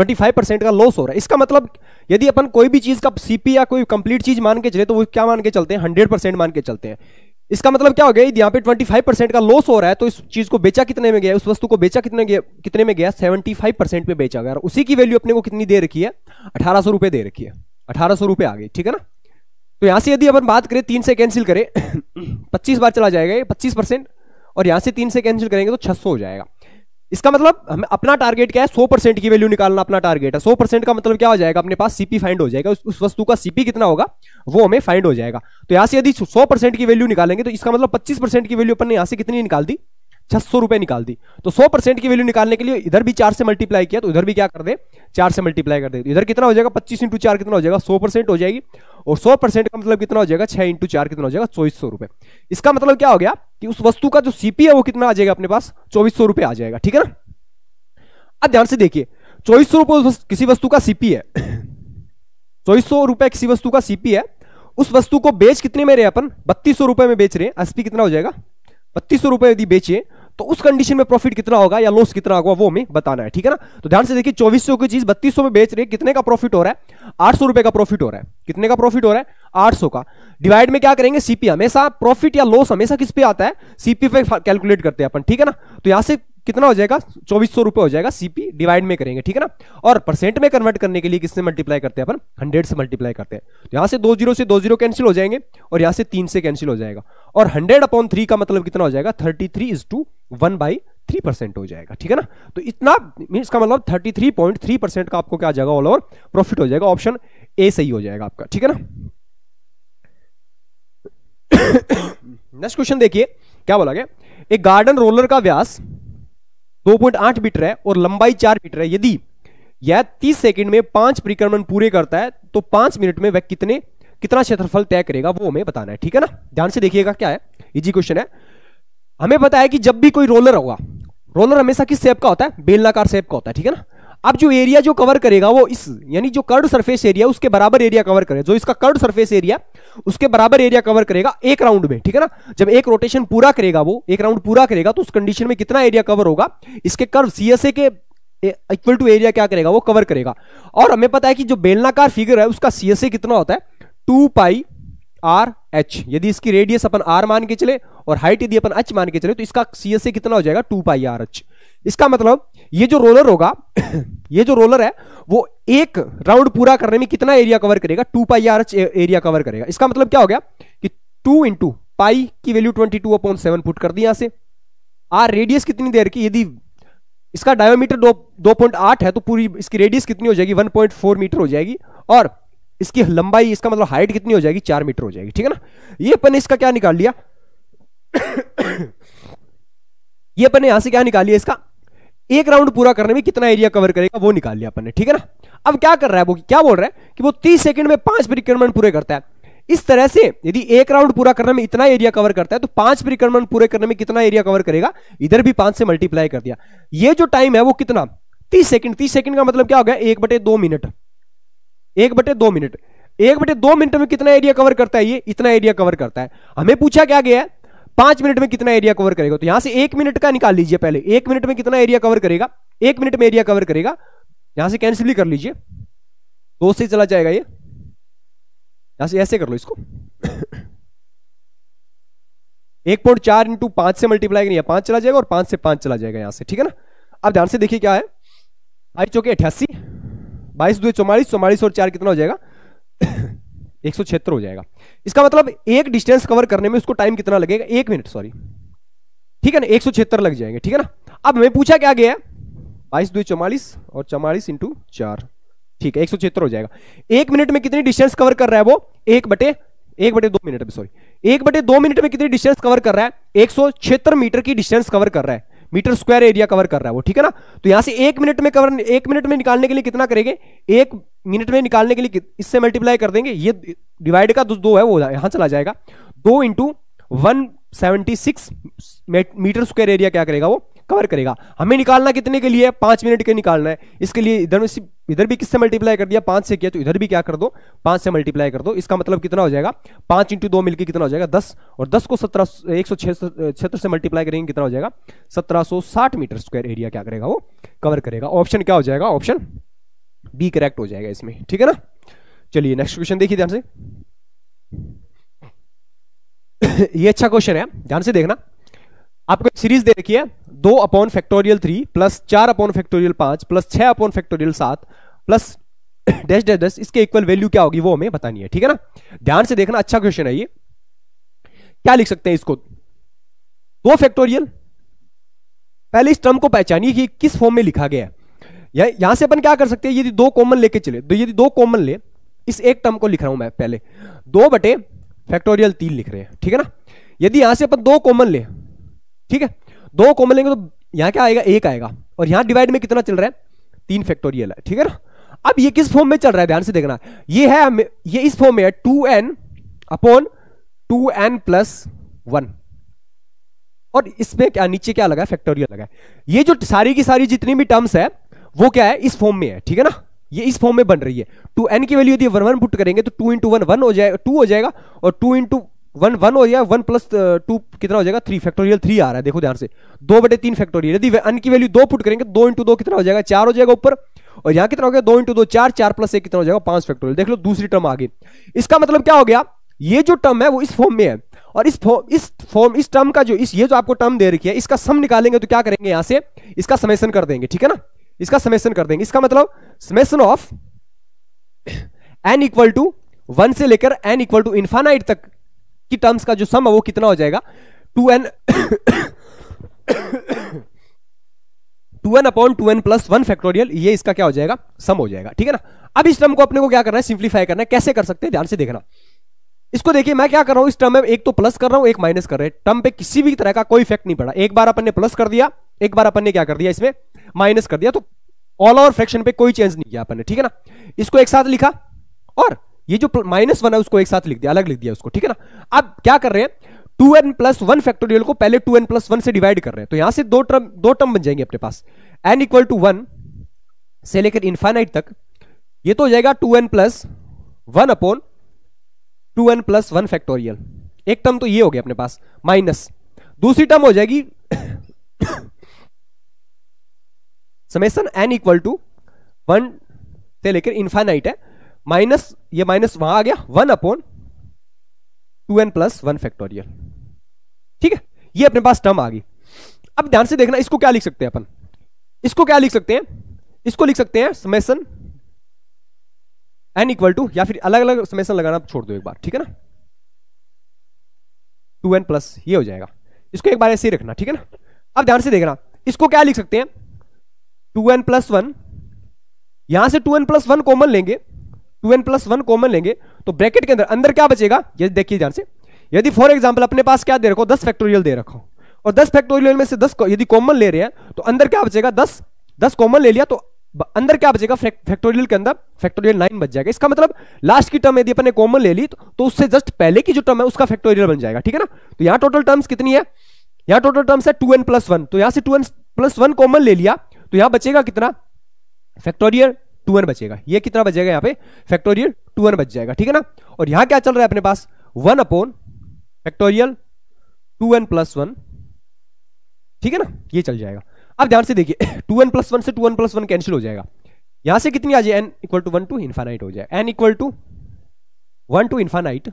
25 परसेंट का लॉस हो रहा है इसका मतलब यदि अपन कोई भी चीज का सीपी या कोई कंप्लीट चीज मान के चले तो वो क्या मान के चलते हैं हंड्रेड परसेंट मान के चलते हैं इसका मतलब क्या हो गया यहाँ पे 25 परसेंट का लॉस हो रहा है तो इस चीज को बेचा कितने में गया उस वस्तु को बेचा कितने कितने में गया फाइव परसेंट में बेचा गया उसी की वैल्यू अपने को कितनी दे रखी है अठारह सौ रुपए दे रखी है अठारह सौ रुपए आ गई ठीक है ना तो यहां से यदि अपन बात करें तीन से कैंसिल करें (coughs) पच्चीस बार चला जाएगा ये पच्चीस परसेंट और यहां से तीन से कैंसिल करेंगे तो छह हो जाएगा इसका मतलब हमें अपना टारगेट क्या है सौ परसेंट की वैल्यू निकालना अपना टारगेट है सौ परसेंट का मतलब क्या हो जाएगा अपने पास सीपी फाइंड हो जाएगा उस, वस्तु का सीपी कितना होगा वो हमें फाइंड हो जाएगा तो यहां से यदि सौ परसेंट की वैल्यू निकालेंगे तो इसका मतलब पच्चीस परसेंट की वैल्यू अपन ने यहां से कितनी निकाल दी छह सौ रुपए निकाल दी तो सौ परसेंट की वैल्यू निकालने के लिए इधर भी चार से मल्टीप्लाई किया तो इधर भी क्या कर दे चार से मल्टीप्लाई कर दे तो इधर कितना हो जाएगा पच्चीस इंटू चार कितना हो जाएगा सौ परसेंट हो जाएगी और सौ परसेंट का मतलब कितना हो जाएगा छह इंटू चार कितना हो जाएगा चौबीस सौ रुपए इसका मतलब क्या हो गया कि उस वस्तु का जो सीपी है वो कितना आ जाएगा अपने पास चौबीस सौ रुपए आ जाएगा ठीक है ना अब ध्यान से देखिए चौबीस सौ रुपए किसी वस्तु का सीपी है (coughs) चौबीस सौ रुपए किसी वस्तु का सीपी है उस वस्तु को बेच कितने में रहे अपन बत्तीस सौ में बेच रहे हैं एसपी कितना हो जाएगा बत्तीस सौ यदि बेचे तो उस कंडीशन में प्रॉफिट कितना होगा या लॉस कितना होगा वो हमें बताना है ठीक है ना तो ध्यान से देखिए चौबीस की चीज बत्तीस में बेच रहे कितने का प्रॉफिट हो रहा है आठ रुपए का प्रॉफिट हो रहा है कितने का प्रॉफिट हो रहा है आठ का डिवाइड में क्या करेंगे सीपी हमेशा प्रॉफिट या लॉस हमेशा किस पे आता है सीपी पे कैलकुलेट करते हैं अपन ठीक है ना तो यहां से कितना हो जाएगा चौबीस सौ रुपए हो जाएगा सीपी डिवाइड में करेंगे ठीक है ना और परसेंट में कन्वर्ट करने के लिए किससे मल्टीप्लाई करते हैं अपन हंड्रेड से मल्टीप्लाई करते हैं तो यहां से दो जीरो से दो जीरो कैंसिल हो जाएंगे और यहां से तीन से कैंसिल हो जाएगा और हंड्रेड अपॉन थ्री का मतलब कितना हो जाएगा thirty three is two one by three percent हो जाएगा ठीक है ना तो इतना इसका मतलब thirty three point three percent का आपको क्या जाएगा ऑल ओवर प्रॉफिट हो जाएगा ऑप्शन ए सही हो जाएगा आपका ठीक है ना नेक्स्ट (coughs) क्वेश्चन देखिए क्या बोला गया एक गार्डन रोलर का व्यास 2.8 मीटर है और लंबाई 4 मीटर है यदि यह 30 सेकंड में पांच परिक्रमण पूरे करता है तो पांच मिनट में वह कितने कितना क्षेत्रफल तय करेगा वो हमें बताना है ठीक है ना ध्यान से देखिएगा क्या है इजी क्वेश्चन है हमें पता है कि जब भी कोई रोलर होगा रोलर हमेशा किस सेप का होता है बेलनाकार सेप का होता है ठीक है ना अब जो एरिया जो कवर करेगा वो इस यानी जो कर्ड सरफेस एरिया उसके बराबर एरिया कवर करेगा जो इसका कर्ड सरफेस एरिया उसके बराबर एरिया कवर करेगा एक राउंड में ठीक है ना जब एक रोटेशन पूरा करेगा वो एक राउंड पूरा करेगा तो उस कंडीशन में कितना एरिया कवर होगा इसके कर्व सीएसए के इक्वल टू एरिया क्या करेगा वो कवर करेगा और हमें पता है कि जो बेलनाकार फिगर है उसका सीएसए कितना होता है टू पाई आर एच यदि इसकी रेडियस अपन आर मान के चले और हाइट यदि अपन एच मान के चले तो इसका सीएसए कितना हो जाएगा टू पाई आर एच इसका मतलब ये जो रोलर होगा (coughs) ये जो रोलर है वो एक राउंड पूरा करने में कितना एरिया कवर करेगा two pi R area cover करेगा इसका मतलब क्या हो गया कि टू इंटू पाई की value twenty two upon seven put कर दी यहां से आर रेडियस कितनी देर की यदि इसका डायोमीटर दो दो पॉइंट आठ है तो पूरी इसकी रेडियस कितनी हो जाएगी वन पॉइंट फोर मीटर हो जाएगी और इसकी लंबाई इसका मतलब हाइट कितनी हो जाएगी चार मीटर हो जाएगी ठीक है ना ये अपने इसका क्या निकाल लिया (coughs) ये अपने यहां से क्या निकाल लिया इसका एक राउंड पूरा करने में कितना एरिया कवर करेगा वो निकाल लिया अपन ने ठीक है ना अब क्या कर रहा है वो क्या बोल रहा है कि वो तीस सेकंड में पांच परिक्रमण पूरे करता है इस तरह से यदि एक राउंड पूरा करने में इतना एरिया कवर करता है तो पांच परिक्रमण पूरे करने में कितना एरिया कवर करेगा इधर भी पांच से मल्टीप्लाई कर दिया ये जो टाइम है वो कितना तीस सेकंड तीस सेकंड का मतलब क्या हो गया एक बटे दो मिनट एक बटे दो मिनट एक बटे दो मिनट में कितना एरिया कवर करता है ये इतना एरिया कवर करता है हमें पूछा क्या गया है पांच मिनट में कितना एरिया कवर करेगा तो यहां से एक मिनट का निकाल लीजिए पहले एक मिनट में कितना एरिया कवर करेगा एक मिनट में एरिया कवर करेगा यहां से कैंसिल ही कर लीजिए दो से चला जाएगा ये यहां से ऐसे कर लो इसको एक पॉइंट चार इंटू पांच से मल्टीप्लाई करिए पांच चला जाएगा और पांच से पांच चला जाएगा यहां से ठीक है ना अब ध्यान से देखिए क्या है आई चौके अठासी बाईस दो चौवालीस चौवालीस और चार कितना हो जाएगा एक हो जाएगा इसका मतलब एक डिस्टेंस कवर करने में उसको टाइम कितना लगेगा एक मिनट सॉरी ठीक है ना एक लग जाएंगे ठीक है ना अब मैं पूछा क्या गया बाईस दो चौवालीस और चौवालीस इंटू चार ठीक है एक हो जाएगा एक मिनट में कितनी डिस्टेंस कवर कर रहा है वो एक बटे एक बटे दो मिनट में सॉरी एक बटे दो मिनट में कितनी डिस्टेंस कवर कर रहा है एक मीटर की डिस्टेंस कवर कर रहा है मीटर स्क्वायर एरिया कवर कर रहा है वो ठीक है ना तो यहां से एक मिनट में कवर एक मिनट में निकालने के लिए कितना करेंगे एक मिनट में निकालने के लिए इससे मल्टीप्लाई कर देंगे ये डिवाइड का दो है वो यहां चला जाएगा दो into one seventy six metre square area क्या करेगा वो कवर करेगा हमें निकालना कितने के लिए पांच मिनट के निकालना है इसके लिए इधर में इधर भी किससे मल्टीप्लाई कर दिया पांच से किया तो इधर भी क्या कर दो पांच से मल्टीप्लाई कर दो इसका मतलब कितना हो जाएगा पांच इंटू दो मिलकर कितना हो जाएगा दस और दस को सत्रह एक सौ छिहत्तर से मल्टीप्लाई करेंगे कितना हो जाएगा सत्रह सौ साठ मीटर स्क्वायर एरिया क्या करेगा वो कवर करेगा ऑप्शन क्या हो जाएगा ऑप्शन बी करेक्ट हो जाएगा इसमें ठीक है ना चलिए नेक्स्ट क्वेश्चन देखिए ध्यान से (coughs) ये अच्छा क्वेश्चन है ध्यान से देखना आपको एक सीरीज दे रखी है दो अपॉन फैक्टोरियल थ्री प्लस चार अपॉन फैक्टोरियल पांच प्लस छह अपॉन फैक्टोरियल सात प्लस डैश डैश डैश इसके इक्वल वैल्यू क्या होगी वो हमें बतानी है ठीक है ना ध्यान से देखना अच्छा क्वेश्चन है ये क्या लिख सकते हैं इसको दो फैक्टोरियल पहले इस टर्म को पहचानिए कि किस फॉर्म में लिखा गया है या, यहां से अपन क्या कर सकते हैं यदि दो कॉमन लेके चले तो यदि दो कॉमन ले इस एक टर्म को लिख रहा हूं मैं पहले दो बटे फैक्टोरियल तीन लिख रहे हैं ठीक है ना यदि यहां से अपन दो कॉमन ले ठीक है दो कॉमन लेंगे तो यहाँ क्या आएगा एक आएगा और यहाँ डिवाइड में कितना चल रहा है तीन फैक्टोरियल है ठीक है ना अब ये किस फॉर्म में चल रहा है ध्यान से देखना ये है ये इस फॉर्म में है two n upon two n plus one और इसमें क्या नीचे क्या लगा है फैक्टोरियल लगा है ये जो सारी की सारी जितनी भी टर्म्स है वो क्या है इस फॉर्म में है ठीक है ना ये इस फॉर्म में बन रही है टू एन की वैल्यू यदि वन वन पुट करेंगे तो टू इंटू वन वन हो जाएगा टू हो जाएगा और टू इंटू वन वन हो गया वन प्लस टू uh, कितना हो जाएगा थ्री फैक्टोरियल थ्री आ रहा है देखो ध्यान से दो बटे तीन फैक्टोरियल यदि अन की वैल्यू दो पुट करेंगे दो इंटू दो कितना हो जाएगा चार हो जाएगा ऊपर और यहां कितना हो गया दो इंटू दो चार चार प्लस एक कितना हो जाएगा पांच फैक्टोरियल देख लो दूसरी टर्म आगे इसका मतलब क्या हो गया ये जो टर्म है वो इस फॉर्म में है और इस फॉर्म इस फॉर्म इस टर्म का जो इस ये जो आपको टर्म दे रखी है इसका सम निकालेंगे तो क्या करेंगे यहां से इसका समेसन कर देंगे ठीक है ना इसका समेसन कर देंगे इसका मतलब summation of n equal to one से लेकर एन इक्वल टू इन्फानाइट तक की टर्म्स का जो सम है वो कितना हो जाएगा two n two n upon two n plus one factorial ये इसका क्या हो जाएगा सम हो जाएगा ठीक है ना अब इस टर्म को अपने को क्या करना है सिंप्लीफाई करना है कैसे कर सकते हैं ध्यान से देखना इसको देखिए मैं क्या कर रहा हूं इस टर्म में एक तो प्लस कर रहा हूं एक माइनस कर रहे हैं टर्म पे किसी भी तरह का कोई इफेक्ट नहीं पड़ा एक बार अपन ने प्लस कर दिया एक बार अपन ने क्या कर दिया इसमें माइनस कर दिया तो ऑल ओवर फ्रैक्शन पे कोई चेंज नहीं किया अपन ने ठीक है ना इसको एक साथ लिखा और ये जो माइनस वन है उसको एक साथ लिख दिया अलग लिख दिया उसको ठीक है ना अब क्या कर रहे हैं two n plus one factorial को पहले टू एन प्लस वन से डिवाइड कर रहे हैं तो यहां से दो टर्म दो टर्म बन जाएंगे अपने पास एन इक्वल टू वन से लेकर इन्फाइनाइट तक ये तो हो जाएगा two n plus one upon two n plus one factorial एक टर्म तो ये हो गया अपने पास माइनस दूसरी टर्म हो जाएगी (coughs) summation n equal to one से लेकर इन्फाइनाइट है माइनस ये माइनस वहां आ गया one upon two n plus one factorial ठीक है ये अपने पास टर्म आ गई अब ध्यान से देखना इसको क्या लिख सकते हैं अपन इसको क्या लिख सकते हैं इसको लिख सकते हैं समेसन एन इक्वल टू या फिर अलग अलग समेसन लगाना छोड़ दो एक बार ठीक है ना टू एन प्लस ये हो जाएगा इसको एक बार ऐसे ही रखना ठीक है ना अब ध्यान से देखना इसको क्या लिख सकते हैं टू एन प्लस वन यहां से two n plus one common लेंगे two n plus one common लेंगे तो ब्रैकेट के अंदर अंदर क्या बचेगा ये देखिए ध्यान से यदि फॉर एग्जाम्पल अपने पास क्या दे रखो दस फैक्टोरियल दे रखो और दस फैक्टोरियल में से दस यदि कॉमन ले रहे हैं तो अंदर क्या बचेगा दस दस कॉमन ले लिया तो अंदर क्या बचेगा फैक्टोरियल के अंदर फैक्टोरियल नाइन बच जाएगा इसका मतलब लास्ट की टर्म यदि अपने कॉमन ले ली तो, तो उससे जस्ट पहले की जो टर्म है उसका फैक्टोरियल बन जाएगा ठीक है ना तो यहाँ टोटल टर्म्स कितनी है यहाँ टोटल टर्म्स है टू एन प्लस वन तो यहाँ से two n plus one common ले लिया तो यहाँ बचेगा कितना फैक्टोरियल टू वन बचेगा ये कितना बचेगा यहाँ पे फैक्टोरियल टू वन बच जाएगा ठीक है ना और यहाँ क्या चल रहा है अपने पास one upon factorial two n plus one ठीक है ना ये चल जाएगा अब ध्यान से देखिए टू एन प्लस वन से two one plus one cancel हो जाएगा यहां से कितनी आ जाए n equal to one to infinite हो जाए n equal to one to infinite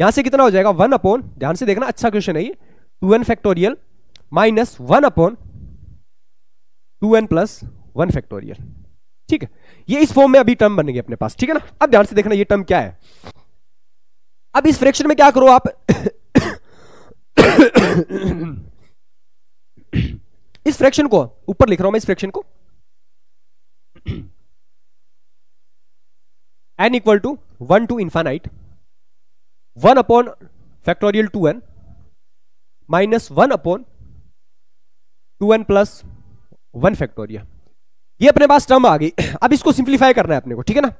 यहां से कितना हो जाएगा वन अपोन ध्यान से देखना अच्छा क्वेश्चन है ये two n factorial minus one upon two n plus one factorial ठीक है ये इस फॉर्म में अभी टर्म बनेंगे अपने पास ठीक है ना अब ध्यान से देखना ये टर्म क्या है अब इस फ्रैक्शन में क्या करो आप इस फ्रैक्शन को ऊपर लिख रहा हूं मैं इस फ्रैक्शन को n equal to one to infinite one upon factorial two n minus one upon two n plus one factorial ये अपने पास टर्म आ गई (clears throat) अब इसको सिंप्लीफाई करना है अपने को ठीक है ना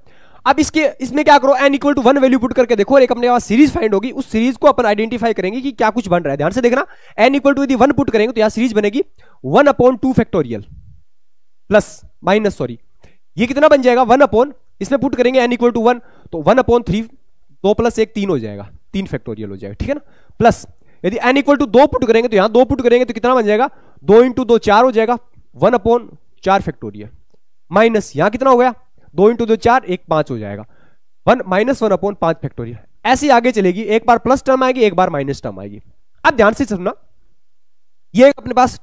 अब इसके इसमें क्या करो n equal to one value put करके देखो और एक अपने पास सीरीज फाइंड होगी उस सीरीज को अपन आइडेंटिफाई करेंगे कि क्या कुछ बन रहा है ध्यान से देखना एन इक्वल टू यदि वन पुट करेंगे तो यहाँ सीरीज बनेगी one upon two factorial plus minus sorry ये कितना बन जाएगा वन अपॉन इसमें पुट करेंगे एन इक्वल टू वन तो वन अपॉन थ्री दो प्लस एक तीन हो जाएगा तीन फैक्टोरियल हो जाएगा ठीक है ना प्लस यदि एन इक्वल टू दो पुट करेंगे तो यहां दो पुट करेंगे तो कितना बन जाएगा दो इंटू दो चार हो जाएगा वन अपॉन चार फैक्टोरियल माइनस यहां कितना हो गया दो इंटू दो चार एक पांच हो जाएगा वन माइनस वन अपॉन पांच फैक्टोरियल ऐसी आगे चलेगी एक बार प्लस टर्म आएगी एक बार माइनस टर्म आएगी अब ध्यान से सुनना ये अपने पास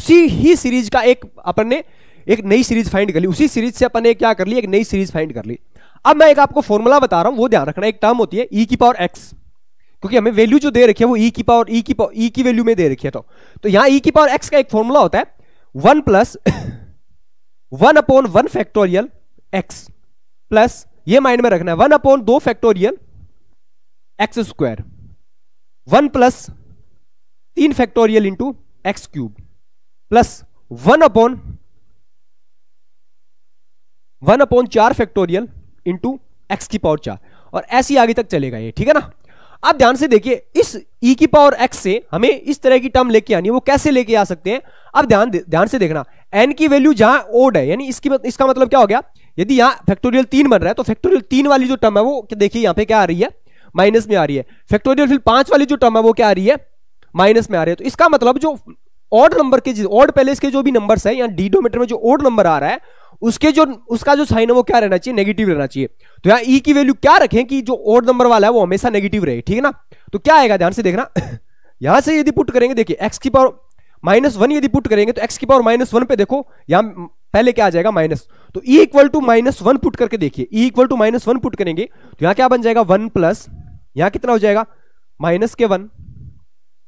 उसी ही सीरीज का एक अपन ने एक नई सीरीज फाइंड कर ली उसी सीरीज से अपन ने क्या कर ली एक नई सीरीज फाइंड कर ली अब मैं एक आपको फॉर्मूला बता रहा हूं वो ध्यान रखना एक टर्म होती है ई e की पावर एक्स क्योंकि हमें वैल्यू जो दे रखी है वो ई e की पावर ई e की पावर ई e की वैल्यू में दे रखी है तो, तो यहां ई e की पावर एक्स का एक फॉर्मूला होता है one plus one upon one factorial x plus ये माइंड में रखना है वन अपॉन दो factorial x square one plus तीन factorial into x cube plus one upon one upon चार फैक्टोरियल इंटू एक्स की पावर चार और ऐसी आगे तक चलेगा ये ठीक है ना आप ध्यान से देखिए इस e की पावर x से हमें इस तरह की टर्म लेके आनी है वो कैसे लेके आ सकते हैं अब ध्यान ध्यान से देखना n की वैल्यू जहां ओड है यानी इसकी इसका मतलब क्या हो गया यदि यहां फैक्टोरियल तीन बन रहा है तो फैक्टोरियल तीन वाली जो टर्म है वो देखिए यहां पे क्या आ रही है माइनस में आ रही है फैक्टोरियल फिर पांच वाली जो टर्म है वो क्या आ रही है माइनस में आ रही है तो इसका मतलब जो ऑड नंबर के ऑड पैलेस के जो भी नंबर है या डीडोमीटर में जो ऑड नंबर आ रहा है उसके जो उसका जो साइन है वो क्या रहना चाहिए नेगेटिव रहना चाहिए तो यहाँ ई e की वैल्यू क्या रखें कि जो ओड नंबर वाला है वो हमेशा नेगेटिव रहे ठीक है ना तो क्या आएगा ध्यान से देखना (coughs) यहां से यदि पुट करेंगे देखिए एक्स की पावर माइनस वन यदि पुट करेंगे तो एक्स की पावर माइनस वन पे देखो यहां पहले क्या आ जाएगा माइनस तो e equal to minus one put करके देखिए e equal to minus one put करेंगे तो यहां क्या बन जाएगा वन प्लस यहां कितना हो जाएगा माइनस के वन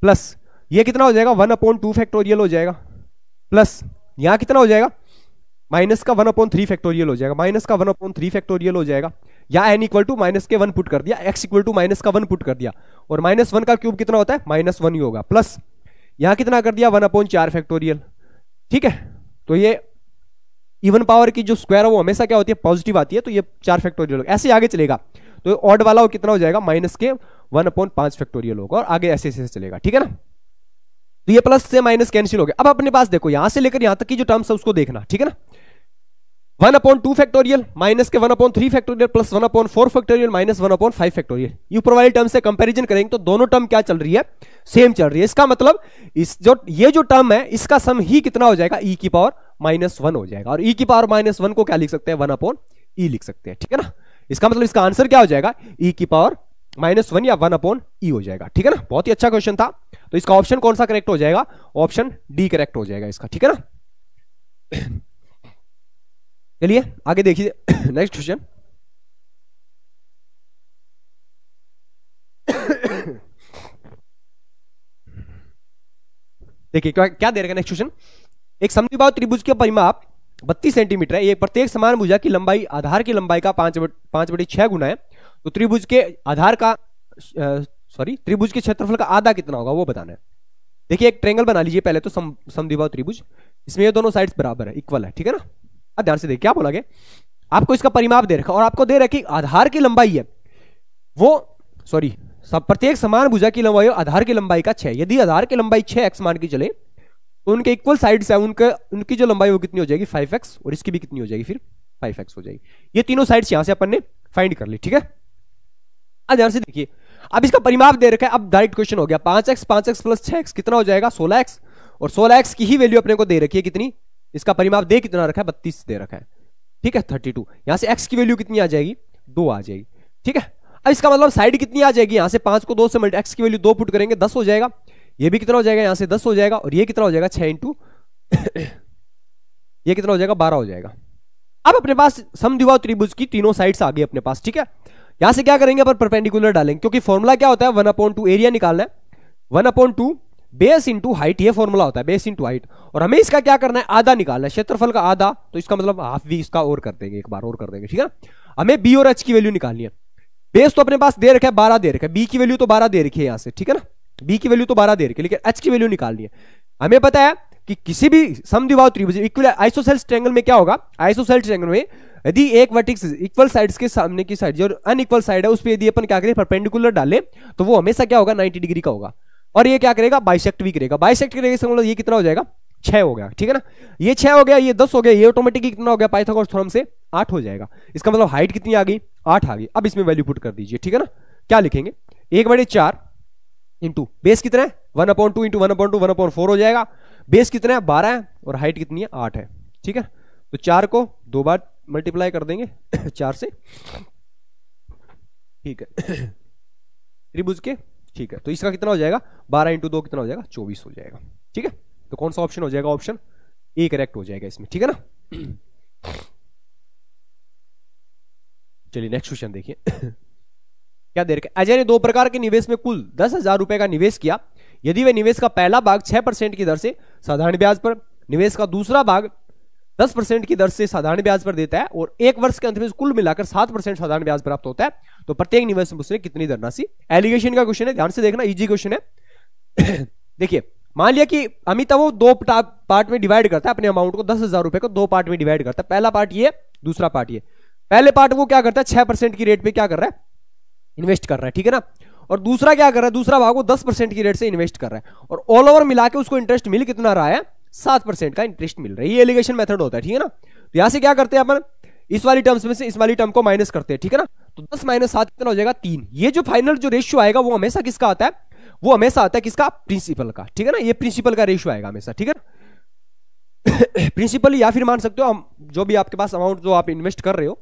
प्लस ये कितना हो जाएगा वन अपॉइंट टू फैक्टोरियल हो जाएगा प्लस यहां कितना हो जाएगा माइनस का वन अपॉन थ्री फैक्टोरियल हो जाएगा माइनस का वन अपॉन थ्री फैक्टोरियल हो जाएगा या एन इक्वल टू माइनस के वन पुट कर दिया एक्स इक्वल टू माइनस का वन पुट कर दिया और माइनस वन का क्यूब कितना होता है माइनस वन ही होगा प्लस यहां कितना कर दिया वन अपॉन चार फैक्टोरियल ठीक है तो ये इवन पावर की जो स्क्वायर है वो हमेशा क्या होती है पॉजिटिव आती है तो ये चार फैक्टोरियल होगा ऐसे आगे चलेगा तो ऑड वाला हो कितना हो जाएगा माइनस के वन अपॉइंट पांच फैक्टोरियल होगा और आगे ऐसे ऐसे चलेगा ठीक है ना तो ये प्लस से माइनस कैंसिल हो गया अब अपने पास देखो यहां से लेकर यहां तक की जो टर्म्स है उसको देखना ठीक है ना one upon two factorial minus के one upon three factorial plus one upon four factorial minus one upon five factorial you provide term से कंपैरिजन करेंगे तो दोनों टर्म क्या चल रही है सेम चल रही है इसका मतलब इस जो ये जो टर्म है इसका सम ही कितना हो जाएगा ई e की पावर माइनस वन हो जाएगा और ई e की पावर माइनस वन को क्या लिख सकते हैं वन अपॉन ई लिख सकते हैं ठीक है ना इसका मतलब इसका आंसर क्या हो जाएगा ई e की पावर माइनस वन या वन अपॉन ई हो जाएगा ठीक है ना बहुत ही अच्छा क्वेश्चन था तो इसका ऑप्शन कौन सा करेक्ट हो जाएगा ऑप्शन डी करेक्ट हो जाएगा इसका ठीक है ना चलिए आगे देखिए नेक्स्ट क्वेश्चन देखिए क्या क्या दे रहेगा नेक्स्ट क्वेश्चन एक समद्विबाहु त्रिभुज का परिमाप 32 सेंटीमीटर है ये प्रत्येक समान भुजा की लंबाई आधार की लंबाई का पांच बट, पांच बटी छह गुना है तो त्रिभुज के आधार का सॉरी त्रिभुज के क्षेत्रफल का आधा कितना होगा वो बताना है देखिए एक ट्रेंगल बना लीजिए पहले तो समिभाव त्रिभुज इसमें ये दोनों साइड्स बराबर है इक्वल है ठीक है ना अब ध्यान से देखिए क्या बोला गया आपको इसका परिमाप दे रखा और आपको दे रखी आधार की लंबाई है वो सॉरी सब प्रत्येक समान भुजा की लंबाई आधार की लंबाई का छह यदि आधार की लंबाई छह एक्स मान के चले तो उनके इक्वल साइड्स है उनके उनकी जो लंबाई वो कितनी हो जाएगी फाइव और इसकी भी कितनी हो जाएगी फिर फाइव हो जाएगी ये तीनों साइड्स यहां से अपन ने फाइंड कर ली ठीक है अब ध्यान से देखिए अब इसका परिमाप दे रखा है अब डायरेक्ट क्वेश्चन हो गया पांच एक्स पांच एक्स प्लस छह एक्स कितना हो जाएगा सोलह एक्स और सोलह एक्स की ही वैल्यू अपने को दे रखी है कितनी इसका परिमाप दे कितना रखा है बत्तीस दे रखा है ठीक है थर्टी टू यहां से एक्स की वैल्यू कितनी आ जाएगी दो आ जाएगी ठीक है अब इसका मतलब साइड कितनी आ जाएगी यहां से पांच को दो से मल्टी एक्स की वैल्यू दो पुट करेंगे दस हो जाएगा ये भी कितना हो जाएगा यहां से दस हो जाएगा और ये कितना हो जाएगा छह इंटू (coughs) ये कितना हो जाएगा बारह हो जाएगा अब अपने पास समद्विवाह त्रिभुज की तीनों साइड्स आ गई अपने पास ठीक है यहां से क्या करेंगे परपेंडिकुलर डालेंगे क्योंकि फॉर्मूला क्या होता है वन अपॉइंट टू एरिया निकालना है one upon two base into height ये फॉर्मूला होता है बेस इंटू हाइट और हमें इसका क्या करना है आधा निकालना है क्षेत्रफल का आधा तो इसका मतलब हाफ भी इसका और कर देंगे एक बार और कर देंगे ठीक है हमें बी और एच की वैल्यू निकालनी है बेस तो अपने पास दे रखा है बारह दे रखा है बी की वैल्यू तो बारह दे रखी है यहां से ठीक है ना बी की वैल्यू तो बारह दे रखी है लेकिन एच की वैल्यू निकालनी है हमें पता है कि किसी भी समद्विवाह त्रिभुज इक्वल आइसोसेल्स ट्रायंगल में क्या होगा आइसोसेल्स ट्रायंगल में यदि एक वर्टिक्स इक्वल साइड्स के सामने की साइड जो अनइक्वल साइड है उस पर यदि अपन क्या करें परपेंडिकुलर डालें तो वो हमेशा क्या होगा 90 डिग्री का होगा और ये क्या करेगा बाइसेक्ट भी करेगा बाइसेक्ट करेगा समझ मतलब लो ये कितना हो जाएगा छह हो गया ठीक है ना ये छह हो गया ये दस हो गया ये ऑटोमेटिकली कितना हो गया पाइथागोरस थ्योरम से आठ हो जाएगा इसका मतलब हाइट कितनी आ गई आठ आ गई अब इसमें वैल्यू पुट कर दीजिए ठीक है ना क्या लिखेंगे एक बड़े चार इंटू बेस कितना है one upon two into one upon two one upon four हो जाएगा बेस कितना है बारह है और हाइट कितनी है आठ है ठीक है तो चार को दो बार मल्टीप्लाई कर देंगे (coughs) चार से ठीक है (coughs) त्रिभुज के ठीक है तो इसका कितना हो जाएगा बारह इंटू दो कितना हो जाएगा चौबीस हो जाएगा ठीक है तो कौन सा ऑप्शन हो जाएगा ऑप्शन ए करेक्ट हो जाएगा इसमें ठीक है ना (coughs) चलिए नेक्स्ट क्वेश्चन देखिए क्या दे रखा अजय ने दो प्रकार के निवेश में कुल दस हजार रुपए का निवेश किया यदि वह निवेश का पहला भाग छह परसेंट की दर से साधारण ब्याज पर निवेश का दूसरा भाग दस परसेंट की दर से साधारण ब्याज पर देता है और एक वर्ष के अंत में कुल मिलाकर सात परसेंट साधारण ब्याज प्राप्त होता है तो प्रत्येक निवेश में उसने कितनी धनराशि एलिगेशन का क्वेश्चन है ध्यान से देखना इजी क्वेश्चन है (coughs) देखिए मान लिया कि अमिताभ वो दो पार्ट में डिवाइड करता है अपने अमाउंट को दस हजार रुपए को दो पार्ट में डिवाइड करता है पहला पार्ट ये दूसरा पार्ट ये पहले पार्ट वो क्या करता है छह की रेट पर क्या कर रहा है इन्वेस्ट कर रहा है ठीक है ना और दूसरा क्या कर रहा है दूसरा भाग वो दस की रेट से इन्वेस्ट कर रहा है और ऑल ओवर मिला उसको इंटरेस्ट मिल कितना रहा है सात परसेंट का इंटरेस्ट मिल रहा है ये एलिगेशन मेथड होता है ठीक है ना तो यहां से क्या करते हैं अपन इस वाली टर्म्स में से इस वाली टर्म को माइनस करते हैं ठीक है ना तो दस माइनस सात कितना हो जाएगा तीन ये जो फाइनल जो रेशियो आएगा वो हमेशा किसका आता है वो हमेशा आता है किसका प्रिंसिपल का ठीक है ना ये प्रिंसिपल का रेशियो आएगा हमेशा ठीक है प्रिंसिपल (coughs) या फिर मान सकते हो हम जो भी आपके पास अमाउंट जो आप इन्वेस्ट कर रहे हो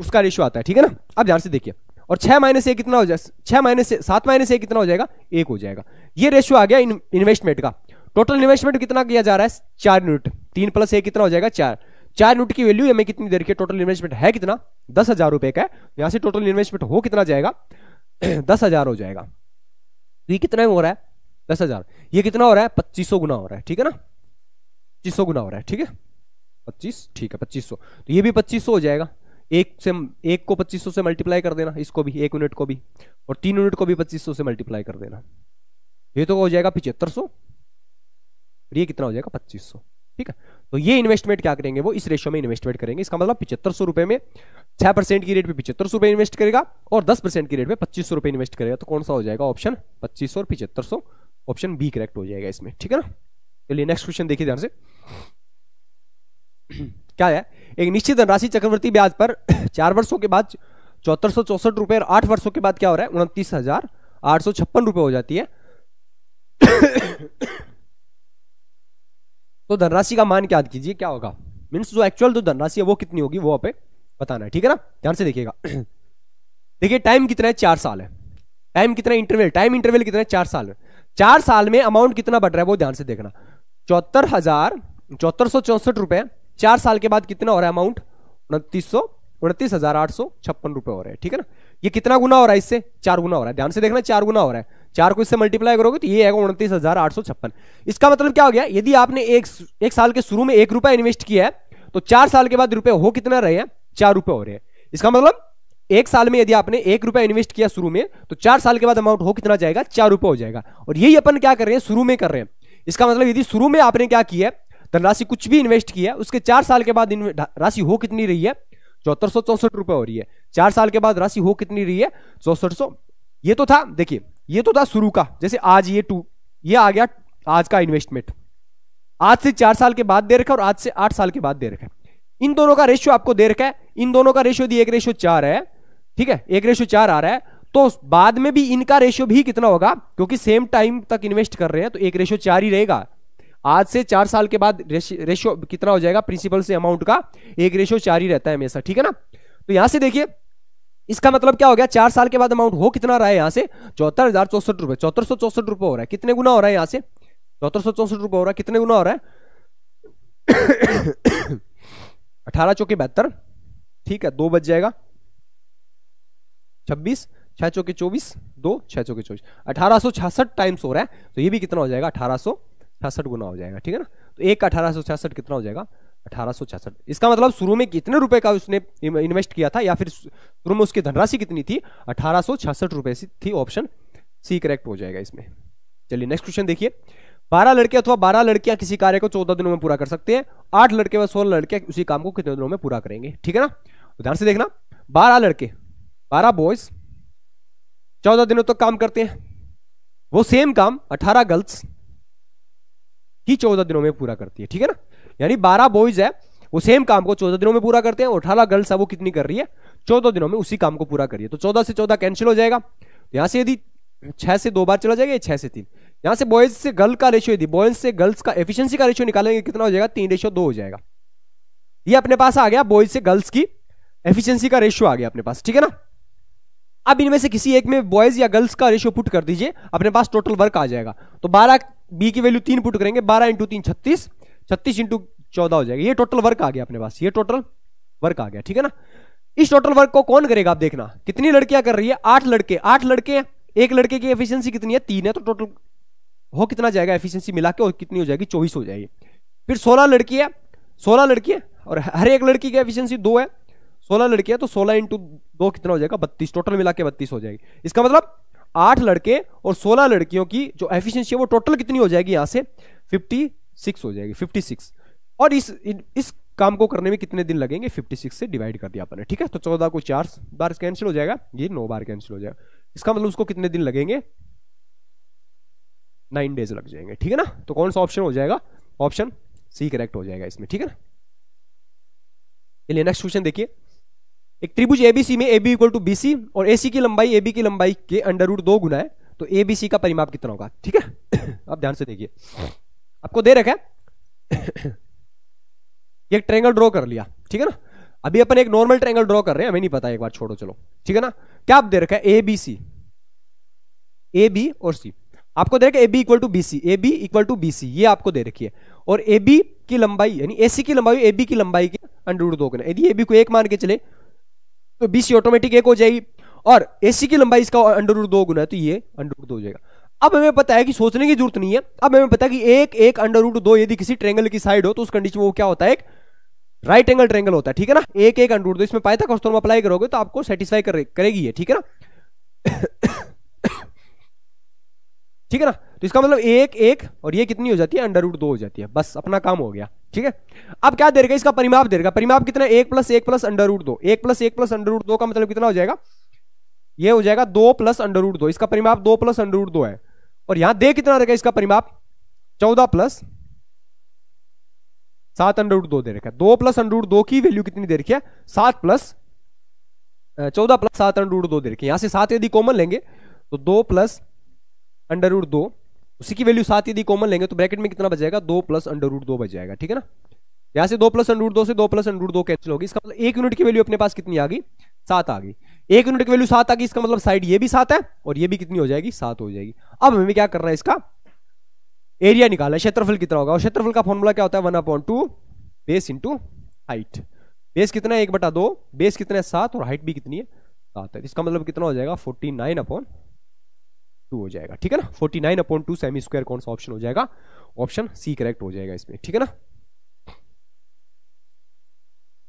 उसका रेशियो आता है ठीक है ना अब ध्यान से देखिए और छह माइनस ए कितना हो जाएगा छह माइनस सात माइनस ए कितना हो जाएगा एक हो जाएगा ये रेशियो आ गया इन्वेस्टमेंट का टोटल इन्वेस्टमेंट कितना किया जा रहा है चार यूनिट तीन प्लस एक कितना हो जाएगा चार चार यूनिट की वैल्यू हमें कितनी देर के टोटल इन्वेस्टमेंट है कितना दस हजार रुपए का यहां से टोटल इन्वेस्टमेंट हो कितना जाएगा (clears throat) दस हजार हो जाएगा तो ये कितना हो रहा है दस हजार ये कितना हो रहा है पच्चीस गुना हो रहा है ठीक है ना पच्चीस गुना हो रहा है ठीक है पच्चीस ठीक है पच्चीस तो ये भी पच्चीस हो जाएगा एक से एक को 2500 से मल्टीप्लाई कर देना इसको भी एक यूनिट को भी और तीन यूनिट को भी 2500 से मल्टीप्लाई कर देना ये तो हो जाएगा पिछहत्तर और ये कितना हो जाएगा पच्चीस सौ ठीक है तो ये इन्वेस्टमेंट क्या करेंगे वो इस रेशियो में इन्वेस्टमेंट करेंगे इसका मतलब पिछहत्तर सौ रुपए में छह परसेंट की रेट पे पिछहत्तर सौ रुपए इन्वेस्ट करेगा और दस परसेंट की रेट पे पच्चीस सौ रुपए इन्वेस्ट करेगा तो कौन सा हो जाएगा ऑप्शन पच्चीस और पिछहत्तर सौ ऑप्शन बी करेक्ट हो जाएगा इसमें ठीक है ना चलिए नेक्स्ट क्वेश्चन देखिए ध्यान से (clears throat) क्या है एक निश्चित धनराशि चक्रवर्ती ब्याज पर (clears throat) चार वर्षों के बाद चौहत्तर सौ चौसठ रुपए और आठ वर्षों के बाद क्या हो रहा है उनतीस हजार आठ सौ छप्पन रुपए हो जाती है (clears throat) तो धनराशि का मान याद कीजिए क्या होगा मीन्स जो एक्चुअल जो धनराशि है वो कितनी होगी वो आप बताना है ठीक है ना ध्यान से देखिएगा (clears throat) देखिए टाइम कितना है चार साल है टाइम कितना इंटरवल टाइम इंटरवल कितना है चार साल में चार साल में अमाउंट कितना बढ़ रहा है वो ध्यान से देखना चौहत्तर हजार चौहत्तर सौ चौसठ रुपए चार साल के बाद कितना हो रहा है अमाउंट उनतीस सौ उनतीस हजार आठ सौ छप्पन रुपए हो रहे हैं ठीक है ना ये कितना गुना हो रहा है इससे चार गुना हो रहा है ध्यान से देखना चार गुना हो रहा है चार को इससे मल्टीप्लाई करोगे तो ये आएगा उनतीस हजार आठ सौ छप्पन इसका मतलब क्या हो गया यदि आपने एक एक साल के शुरू में एक रुपया इन्वेस्ट किया है तो चार साल के बाद रुपए हो कितना रहे हैं चार रुपए हो रहे हैं इसका मतलब एक साल में यदि आपने एक रुपया इन्वेस्ट किया शुरू में तो चार साल के बाद अमाउंट हो कितना जाएगा चार रुपये हो जाएगा और यही अपन क्या कर रहे हैं शुरू में कर रहे हैं इसका मतलब यदि शुरू में आपने क्या किया धनराशि कुछ भी इन्वेस्ट किया उसके चार साल के बाद राशि हो कितनी रही है चौहत्तर रुपए हो रही है चार साल के बाद राशि हो कितनी रही है चौसठ ये तो था देखिए ये तो था शुरू का जैसे आज ये टू ये आ गया आज का इन्वेस्टमेंट आज से चार साल के बाद दे रखा और आज से आठ साल के बाद दे रखा है इन दोनों का रेशियो आपको दे रखा है इन दोनों का रेशियो दी एक रेशियो चार है ठीक है एक रेशियो चार आ रहा है तो बाद में भी इनका रेशियो भी कितना होगा क्योंकि सेम टाइम तक इन्वेस्ट कर रहे हैं तो एक रेशियो चार ही रहेगा आज से चार साल के बाद रेशियो कितना हो जाएगा प्रिंसिपल से अमाउंट का एक रेशियो चार ही रहता है हमेशा ठीक है ना तो यहां से देखिए इसका मतलब क्या हो गया चार साल के बाद अमाउंट हो कितना रहा है यहाँ से चौहत्तर हजार चौसठ रुपए चौहत्तर सौ चौसठ रुपए हो रहा है कितने गुना हो रहा है यहाँ से चौहत्तर सौ चौसठ रुपए हो रहा है कितने गुना हो रहा है (coughs) अठारह चौके बहत्तर ठीक है दो बच जाएगा छब्बीस छह चौके चौबीस दो छह चौके चौबीस अठारह सौ छियासठ टाइम्स हो रहा है तो ये भी कितना हो जाएगा अठारह सौ छियासठ गुना हो जाएगा ठीक है ना तो एक का अठारह सौ छियासठ कितना हो जाएगा अठारह इसका मतलब शुरू में कितने रुपए का उसने इन्वेस्ट किया था या फिर शुरू में उसकी धनराशि कितनी थी अठारह रुपए थी ऑप्शन सी करेक्ट हो जाएगा इसमें चलिए नेक्स्ट क्वेश्चन देखिए बारह लड़के अथवा बारह लड़कियां किसी कार्य को चौदह दिनों में पूरा कर सकते हैं आठ लड़के व सोलह लड़कियां उसी काम को कितने दिनों में पूरा करेंगे ठीक है ना उदाहरण तो से देखना बारह लड़के बारह बॉयज चौदह दिनों तक तो काम करते हैं वो सेम काम अठारह गर्ल्स ही चौदह दिनों में पूरा करती है ठीक है ना यानी बारह बॉयज है वो सेम काम को चौदह दिनों में पूरा करते हैं और अठारह गर्ल्स है वो कितनी कर रही है चौदह दिनों में उसी काम को पूरा करिए तो चौदह से चौदह कैंसिल हो जाएगा यहां से यदि छह से दो बार चला जाएगा छह से तीन यहां से बॉयज से गर्ल का रेशियो यदि बॉयज से गर्ल्स का एफिशियंसी का रेशियो निकालेंगे कितना हो जाएगा तीन रेशियो दो हो जाएगा ये अपने पास आ गया बॉयज से गर्ल्स की एफिशियंसी का रेशियो आ गया अपने पास ठीक है ना अब इनमें से किसी एक में बॉयज या गर्ल्स का रेशियो पुट कर दीजिए अपने पास टोटल वर्क आ जाएगा तो बारह बी की वैल्यू तीन पुट करेंगे बारह इंटू तीन छत्तीस छत्तीस इंटू चौदह हो जाएगा ये टोटल वर्क आ गया अपने पास ये टोटल वर्क आ गया ठीक है ना इस टोटल वर्क को कौन करेगा आप देखना कितनी लड़कियां कर रही है आठ लड़के आठ लड़के एक लड़के की एफिशिएंसी कितनी है तीन है तो टोटल हो कितना जाएगा एफिशिएंसी मिला के और कितनी हो जाएगी चौबीस हो जाएगी फिर सोलह लड़की है सोलह लड़की है और हर एक लड़की की एफिशियंसी दो है सोलह लड़की है तो सोलह इंटू दो कितना हो जाएगा बत्तीस टोटल मिला के बत्तीस हो जाएगी इसका मतलब आठ लड़के और सोलह लड़कियों की जो एफिशियंसी है वो टोटल कितनी हो जाएगी यहां से फिफ्टी सिक्स हो जाएगी फिफ्टी सिक्स और इस इन, इस काम को करने में कितने दिन लगेंगे फिफ्टी सिक्स से डिवाइड कर दिया अपने ठीक है तो चौदह को चार बार कैंसिल हो जाएगा ये नौ बार कैंसिल हो जाएगा इसका मतलब उसको कितने दिन लगेंगे नाइन डेज लग जाएंगे ठीक है ना तो कौन सा ऑप्शन हो जाएगा ऑप्शन सी करेक्ट हो जाएगा इसमें ठीक है ना चलिए नेक्स्ट क्वेश्चन देखिए एक त्रिभुज एबीसी में एबी इक्वल टू बीसी और एसी की लंबाई एबी की लंबाई के अंडर रूट दो गुना है तो एबीसी का परिमाप कितना होगा ठीक है (coughs) आप ध्यान से देखिए आपको दे रखा है (coughs) एक ट्रेंगल ड्रॉ कर लिया ठीक है ना अभी अपन एक नॉर्मल ट्रेंगल ड्रॉ कर रहे हैं हमें नहीं पता एक बार छोड़ो चलो ठीक है ना क्या आप दे रखा है A B C A B और सी आपको दे रखा है A B equal to B C A B equal to B C ये आपको दे रखी है और ए बी की लंबाई यानी ए सी की लंबाई ए बी की लंबाई के अंडर दो यदि ए बी को एक मान के चले तो बी सी ऑटोमेटिक एक हो जाएगी और ए सी की लंबाई इसका अंडर दो गुना है तो ये अंडर दो हो जाएगा अब हमें पता है कि सोचने की जरूरत नहीं है अब हमें पता है कि एक एक अंडर रूट दो यदि किसी ट्रेंगल की साइड हो तो उस कंडीशन में वो क्या होता है एक राइट एंगल ट्रेंगल होता है ठीक है ना एक एक अंडर रूट दो इसमें पाया था कस्टोर अप्लाई करोगे तो आपको सेटिस्फाई करे, करेगी है ठीक है ना (coughs) ठीक है ना तो इसका मतलब एक एक और ये कितनी हो जाती है अंडर रूट दो हो जाती है बस अपना काम हो गया ठीक है अब क्या देगा इसका परिमाप देगा परिमाप कितना एक प्लस एक प्लस अंडर रूट दो एक प्लस एक प्लस अंडर रूट दो का मतलब कितना हो जाएगा ये हो जाएगा दो प्लस अंडर रूट दो इसका परिमाप दो प्लस अंडर रूट दो है और यहां दे कितना रहेगा इसका परिमाप चौदह प्लस सात अंडरूट दो दे रखा है दो प्लस अंडरूट दो की वैल्यू कितनी दे रखी है सात प्लस चौदह प्लस सात अंडरूट दो दे रखी है यहां से सात यदि कॉमन लेंगे तो दो प्लस अंडरूट दो उसी की वैल्यू सात यदि कॉमन लेंगे तो ब्रैकेट में कितना बचेगा दो प्लस अंडरूट दो दो जाएगा ठीक है ना यहां से दो प्लस अंडरूट दो से दो प्लस अंडरूट दो कैंसिल होगी इसका मतलब एक यूनिट की वैल्यू अपने पास कितनी आ गई सात आ गई एक यूनिट की वैल्यू सात आ गई इसका मतलब साइड ये भी सात है और ये भी कितनी हो जाएगी सात हो जाएगी अब हमें क्या करना है इसका एरिया निकालना है क्षेत्रफल कितना होगा और क्षेत्रफल का फॉर्मूला क्या होता है one upon two base into height base कितना है एक बटा दो बेस कितना है सात और हाइट भी कितनी है सात है तो इसका मतलब कितना हो जाएगा फोर्टी नाइन अपॉन टू हो जाएगा ठीक है ना forty nine upon two cm square कौन सा ऑप्शन हो जाएगा ऑप्शन सी करेक्ट हो जाएगा इसमें ठीक है ना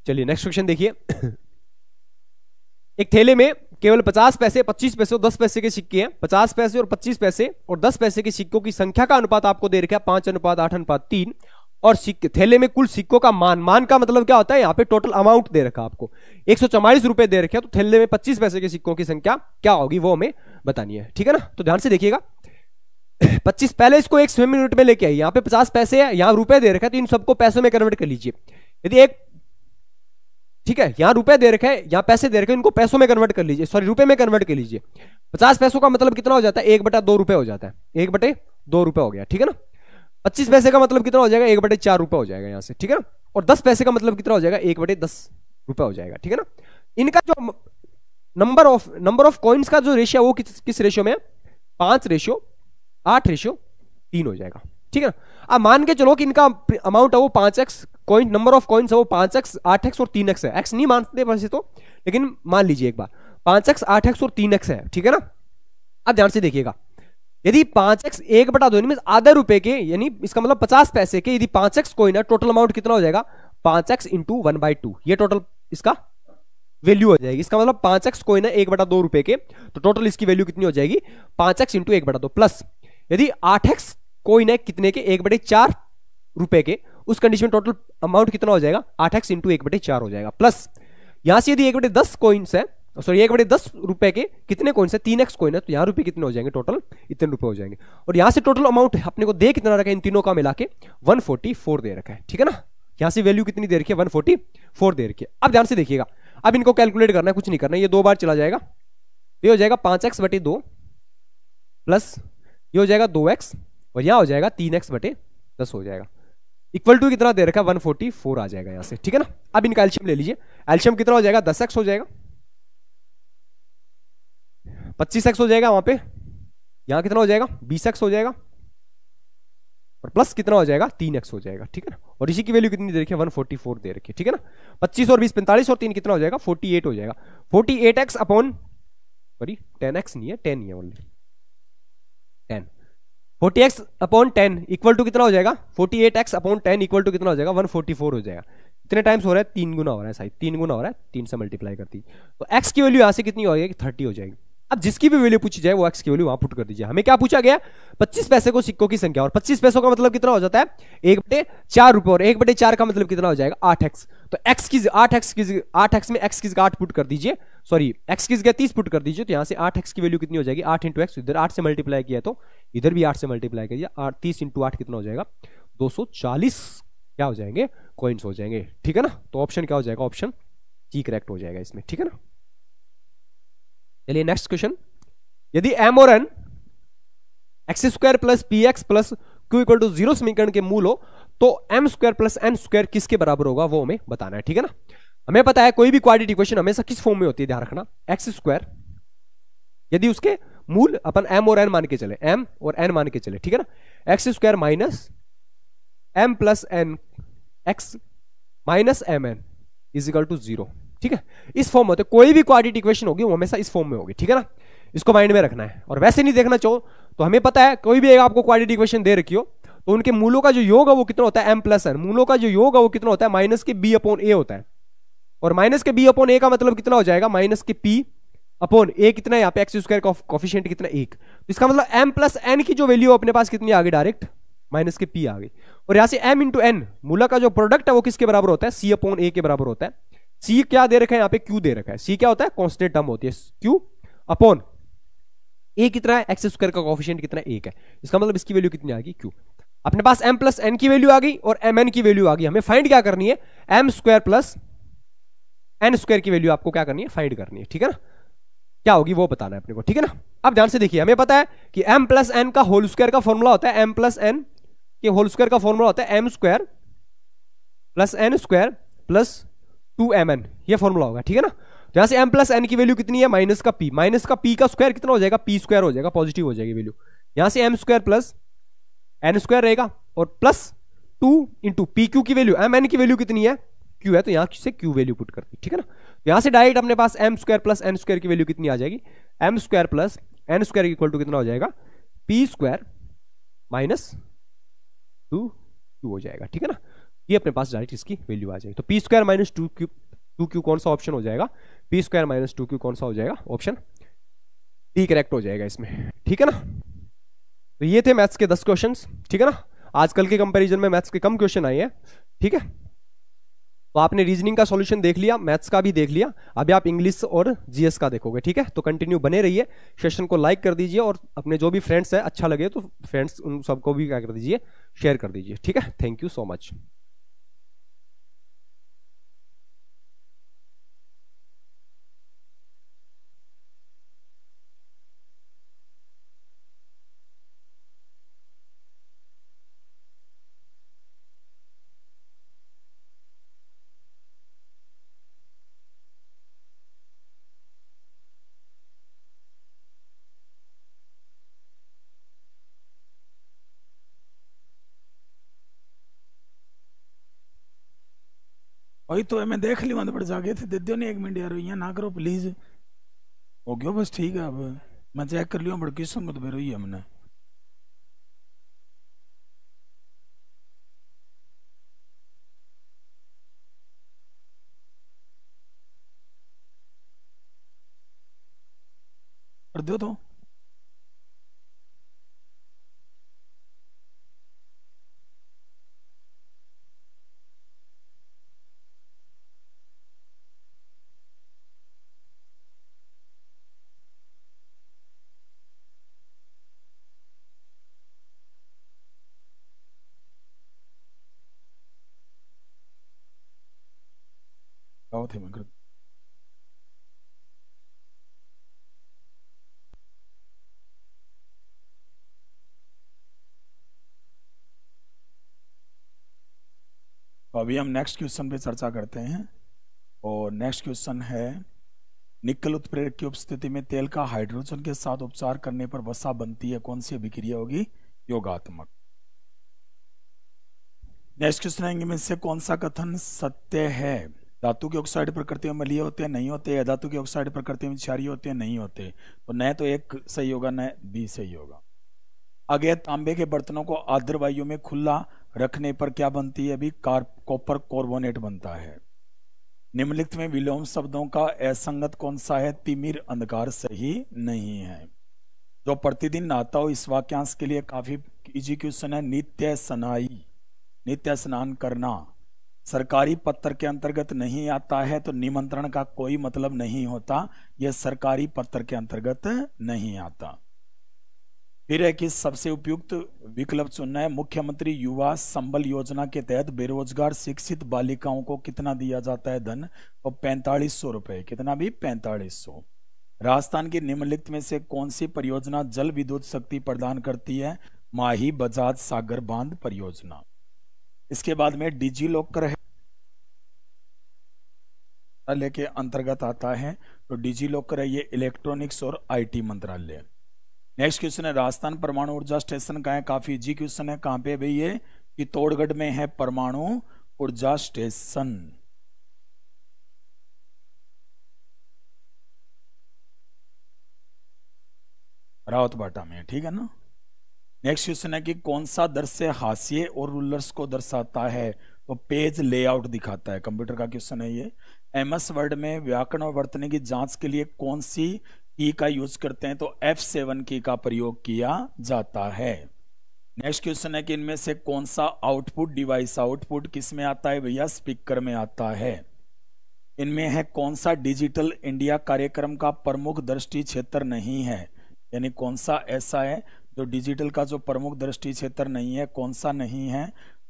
चलिए नेक्स्ट क्वेश्चन देखिए (coughs) एक थैले में केवल पचास पैसे पच्चीस पैसे और दस पैसे के सिक्के हैं पचास पैसे और पच्चीस पैसे और दस पैसे के सिक्कों की संख्या का अनुपात आपको दे रखा है पांच अनुपात आठ अनुपात तीन और सिक्के थैले में कुल सिक्कों का मान मान का मतलब क्या होता है यहाँ पे टोटल अमाउंट दे रखा आपको एक सौ चौवालीस रुपए दे रखे तो थैले में पच्चीस पैसे के सिक्कों की संख्या क्या होगी वो हमें बतानी है ठीक है ना तो ध्यान से देखिएगा पच्चीस पहले इसको एक स्वयं यूनिट में लेके आई यहाँ पे पचास पैसे है यहाँ रुपए दे रखा है तो इन सबको पैसों में कन्वर्ट कर लीजिए यदि एक ठीक है यहां रुपए दे रखे हैं यहां पैसे दे रखे हैं उनको पैसों में कन्वर्ट कर लीजिए सॉरी रुपए में कन्वर्ट कर लीजिए पचास पैसों का मतलब कितना हो जाता है एक बटा दो रुपए हो जाता है एक बटे दो रुपए हो गया ठीक है ना पच्चीस पैसे का मतलब कितना हो जाएगा एक बटे चार रुपए हो जाएगा यहां से ठीक है ना और दस पैसे का मतलब कितना हो जाएगा एक बटे दस रुपए हो जाएगा ठीक है ना इनका जो number of number of coins का जो रेशियो वो किस किस रेशियो में है पांच रेशियो आठ रेशियो तीन हो जाएगा ठीक है ना अब मान के चलो कि इनका अमाउंट है वो पांच x coin number of coins है वो पांच एक्स आठ एक्स और तीन एक्स है एक्स नहीं मानते वैसे तो लेकिन मान लीजिए एक बार पांच एक्स आठ एक्स और तीन एक्स है ठीक है ना अब ध्यान से देखिएगा यदि पांच एक्स एक बटा दो यानी आधे रुपए के यानी इसका मतलब पचास पैसे के यदि पांच एक्स कॉइन है टोटल अमाउंट कितना हो जाएगा पांच x into one by two ये टोटल इसका वैल्यू हो जाएगी इसका मतलब पांच एक्स कॉइन है एक बटा दो रुपए के तो टोटल इसकी वैल्यू कितनी हो जाएगी पांच एक्स इंटू एक बटा दो प्लस यदि आठ एक्स कोई ना कितने के एक बटे चार रुपए के उस कंडीशन में टोटल अमाउंट कितना हो जाएगा आठ एक्स इंटू एक बटे चार हो जाएगा प्लस यहां से यदि एक बटे दस कॉइन्स है सॉरी एक बटे दस रुपए के कितने कॉइन्स है तीन एक्स कॉइन है तो यहाँ रुपए कितने हो जाएंगे टोटल इतने रुपए हो जाएंगे और यहां से टोटल अमाउंट अपने को दे कितना रखा है इन तीनों का मिला के वन फोर्टी फोर दे रखा है ठीक है ना यहां से वैल्यू कितनी दे रखी है वन फोर्टी फोर दे रखी है अब ध्यान से देखिएगा अब इनको कैलकुलेट करना है कुछ नहीं करना ये दो बार चला जाएगा ये हो जाएगा पांच एक्स बटे दो प्लस ये हो जाएगा दो एक्स और यह हो जाएगा तीन एक्स बटे दस हो जाएगा इक्वल टू कितना दे रखा है 144 आ जाएगा यहां से ठीक है ना अब इनका एल्शियम ले लीजिए एल्शियम कितना हो जाएगा दस एक्स हो जाएगा पच्चीस एक्स हो जाएगा वहां पे यहां कितना हो जाएगा बीस एक्स हो जाएगा और प्लस कितना हो जाएगा तीन एक्स हो जाएगा ठीक है ना और इसी की वैल्यू कितनी दे रखी है 144 दे रखी है ठीक है ना पच्चीस और बीस पैंतालीस और तीन कितना हो जाएगा 48 हो जाएगा 48x eight x upon sorry ten x नहीं है टेन ही है only forty x upon ten equal to कितना हो जाएगा forty eight x upon ten equal to कितना हो जाएगा वन फोर्टी फोर हो जाएगा कितने टाइम्स हो रहा है तीन गुना हो रहा है साइड तीन गुना हो रहा है तीन से मल्टीप्लाई करती तो एक्स की वैल्यू यहाँ से कितनी हो जाएगी थर्टी हो जाएगी अब जिसकी भी वैल्यू पूछी जाए वो एक्स की वैल्यू वहां पुट कर दीजिए हमें क्या पूछा गया पच्चीस पैसे को सिक्कों की संख्या और पच्चीस पैसों का मतलब कितना हो जाता है एक बटे चार रुपए और एक बटे चार का मतलब कितना हो जाएगा आठ एक्स तो एक्स की आठ एक्स की आठ एक्स में एक्स की आठ पुट कर दीजिए सॉरी एक्स की जगह तीस पुट कर दीजिए तो यहाँ से आठ एक्स की वैल्यू कितनी हो जाएगी आठ इंटू एक्स तो इधर आठ से मल्टीप्लाई किया तो इधर भी आठ से मल्टीप्लाई करिए तीस इंटू आठ कितना हो जाएगा दो सौ चालीस क्या हो जाएंगे कॉइन्स हो जाएंगे ठीक है ना तो ऑप्शन क्या हो जाएगा ऑप्शन जी करेक्ट हो जाएगा इसमें ठीक है ना चलिए नेक्स्ट क्वेश्चन यदि एम और n x square plus p x plus q equal to zero समीकरण के मूल हो तो m square plus n square किसके बराबर होगा वो हमें बताना है ठीक है ना हमें पता है कोई भी क्वाड्रेटिक इक्वेशन हमेशा किस फॉर्म में होती है ध्यान रखना एक्स स्क्वायर यदि उसके मूल अपन एम और एन मान के चले एम और एन मान के चले ठीक है ना x square minus m plus n x minus m n equal to zero ठीक है इस फॉर्म में होते कोई भी क्वाड्रेटिक इक्वेशन होगी वो हमेशा इस फॉर्म में होगी ठीक है ना इसको माइंड में रखना है और वैसे नहीं देखना चाहो तो हमें पता है कोई भी एक आपको क्वाड्रेटिक इक्वेशन दे रखी हो तो उनके मूलों का जो योग है वो कितना होता है एम प्लस एन मूलों का जो योग है वो कितना होता है माइनस के बी अपॉन ए होता है और माइनस के बी अपॉन ए का मतलब कितना हो जाएगा माइनस के पी अपॉन ए कितना यहाँ पे एक्स स्क्वायर का कितना एक तो इसका मतलब एम प्लस एन की जो वैल्यू अपने पास कितनी आ गई डायरेक्ट माइनस के पी आ गई और यहां से एम इंटू एन मूला का जो प्रोडक्ट है वो किसके बराबर होता है सी अपॉन ए के बराबर होता है सी क्या दे रखा है यहां पे क्यू दे रखा है सी क्या होता है कॉन्स्टेंट टर्म होती है क्यू अपॉन ए कितना है एक्स स्क्वायर का कॉफिशियंट कितना एक है इसका मतलब इसकी वैल्यू कितनी आएगी क्यू अपने पास एम प्लस एन की वैल्यू आ गई और एम एन की वैल्यू आ गई हमें फाइंड क्या करनी है m square plus n square की वैल्यू आपको क्या करनी है फाइंड करनी है ठीक है ना क्या होगी वो बताना है अपने को ठीक है ना अब ध्यान से देखिए हमें पता है कि एम प्लस एन का होल स्क्वायर का फॉर्मूला होता है एम प्लस एन के होल स्क्वायर का फॉर्मूला होता है m square plus n square plus two m n ये फॉर्मूला होगा ठीक है ना तो यहाँ से एम प्लस एन की वैल्यू कितनी है माइनस का पी माइनस का पी का स्क्वायर कितना हो जाएगा पी स्क्वायर हो जाएगा पॉजिटिव हो जाएगी वैल्यू यहाँ से m square plus n square रहेगा और plus two into p q की वैल्यू एम एन की वैल्यू कितनी है क्यू है तो यहाँ से क्यू वैल्यू पुट करती ठीक है ना तो यहाँ से डायरेक्ट अपने पास m square plus n square की वैल्यू कितनी आ जाएगी m square plus n square equal to कितना हो जाएगा p square minus two two हो जाएगा ठीक है ना ये अपने पास डायरेक्ट इसकी वैल्यू आ जाएगी तो p square minus two q two q कौन सा ऑप्शन हो जाएगा p square minus two q कौन सा हो जाएगा ऑप्शन डी करेक्ट हो जाएगा इसमें ठीक है ना तो ये थे मैथ्स के दस क्वेश्चन ठीक है ना आजकल के कंपेरिजन में मैथ्स के कम क्वेश्चन आए हैं ठीक है तो आपने रीजनिंग का सॉल्यूशन देख लिया मैथ्स का भी देख लिया अभी आप इंग्लिश और जीएस का देखोगे ठीक है तो कंटिन्यू बने रहिए सेशन को लाइक कर दीजिए और अपने जो भी फ्रेंड्स हैं अच्छा लगे तो फ्रेंड्स उन सबको भी क्या कर दीजिए शेयर कर दीजिए ठीक है थैंक यू सो मच वही तो मैं देख ली वहां पर जाके थे दे दियो नहीं एक मिनट यार यहाँ ना करो प्लीज हो गयो बस ठीक है अब मैं चेक कर लियो बड़ी किस्मत तो फिर हुई हमने कर दो तो him and तो अभी हम नेक्स्ट क्वेश्चन पे चर्चा करते हैं और नेक्स्ट क्वेश्चन है निकल उत्प्रेरक की उपस्थिति में तेल का हाइड्रोजन के साथ उपचार करने पर वसा बनती है कौन सी अभिक्रिया होगी योगात्मक नेक्स्ट क्वेश्चन आएंगे में से कौन सा कथन सत्य है धातु के ऑक्साइड प्रकृति में मलिय होते हैं नहीं होते अधातु के ऑक्साइड प्रकृति में क्षारिय होते हैं नहीं होते तो न तो एक सही होगा न बी सही होगा आगे तांबे के बर्तनों को आर्द्र वायु में खुला रखने पर क्या बनती है अभी कॉपर कार्बोनेट बनता है निम्नलिखित में विलोम शब्दों का असंगत कौन सा है तिमिर अंधकार सही नहीं है जो प्रतिदिन नहाता हो इस वाक्यांश के लिए काफी इजी क्वेश्चन है नित्य सनाई नित्य स्नान करना सरकारी पत्र के अंतर्गत नहीं आता है तो निमंत्रण का कोई मतलब नहीं होता यह सरकारी पत्र के अंतर्गत नहीं आता फिर है कि सबसे उपयुक्त विकल्प चुनना है मुख्यमंत्री युवा संबल योजना के तहत बेरोजगार शिक्षित बालिकाओं को कितना दिया जाता है धन तो पैंतालीस सौ रुपए कितना भी पैंतालीस सौ राजस्थान की निम्नलिखित में से कौन सी परियोजना जल विद्युत शक्ति प्रदान करती है माही बजाज सागर बांध परियोजना इसके बाद में डिजी लॉकर है मंत्रालय के अंतर्गत आता है तो डिजी लॉकर है ये इलेक्ट्रॉनिक्स और आईटी मंत्रालय नेक्स्ट क्वेश्चन है राजस्थान परमाणु ऊर्जा स्टेशन का है काफी जी क्वेश्चन है कहां पे भाई ये चित्तौड़गढ़ में है परमाणु ऊर्जा स्टेशन रावत बाटा में ठीक है ना नेक्स्ट क्वेश्चन है कि कौन सा दृश्य हाशिए और रूलर्स को दर्शाता है तो पेज लेआउट दिखाता है कंप्यूटर का क्वेश्चन है ये एम एस वर्ड में व्याकरण और वर्तने की जांच के लिए कौन सी की का यूज करते हैं तो एफ सेवन की का प्रयोग किया जाता है नेक्स्ट क्वेश्चन है कि इनमें से कौन सा आउटपुट डिवाइस आउटपुट किस में आता है भैया स्पीकर में आता है इनमें है कौन सा डिजिटल इंडिया कार्यक्रम का प्रमुख दृष्टि क्षेत्र नहीं है यानी कौन सा ऐसा है जो डिजिटल का जो प्रमुख दृष्टि क्षेत्र नहीं है कौन सा नहीं है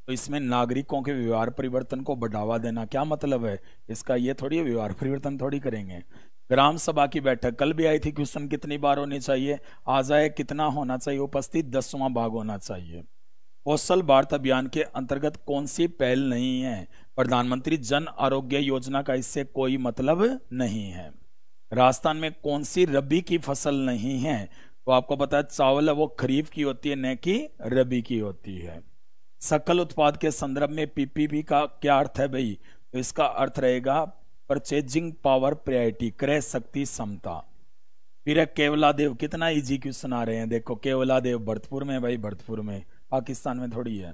तो इसमें नागरिकों के व्यवहार परिवर्तन को बढ़ावा देना क्या मतलब है इसका ये थोड़ी व्यवहार परिवर्तन थोड़ी करेंगे ग्राम सभा की बैठक कल भी आई थी क्वेश्चन कितनी बार होनी चाहिए आ जाए कितना होना चाहिए उपस्थित दसवां भाग होना चाहिए कौशल भारत अभियान के अंतर्गत कौन सी पहल नहीं है प्रधानमंत्री जन आरोग्य योजना का इससे कोई मतलब नहीं है राजस्थान में कौन सी रबी की फसल नहीं है तो आपको पता है चावल है वो खरीफ की होती है न कि रबी की होती है सकल उत्पाद के संदर्भ में पीपीबी का क्या अर्थ है भाई तो इसका अर्थ रहेगा परचेजिंग पावर प्रायोरिटी क्रय शक्ति क्षमता फिर केवला देव कितना इजी क्वेश्चन आ रहे हैं देखो केवला देव भरतपुर में भाई भरतपुर में पाकिस्तान में थोड़ी है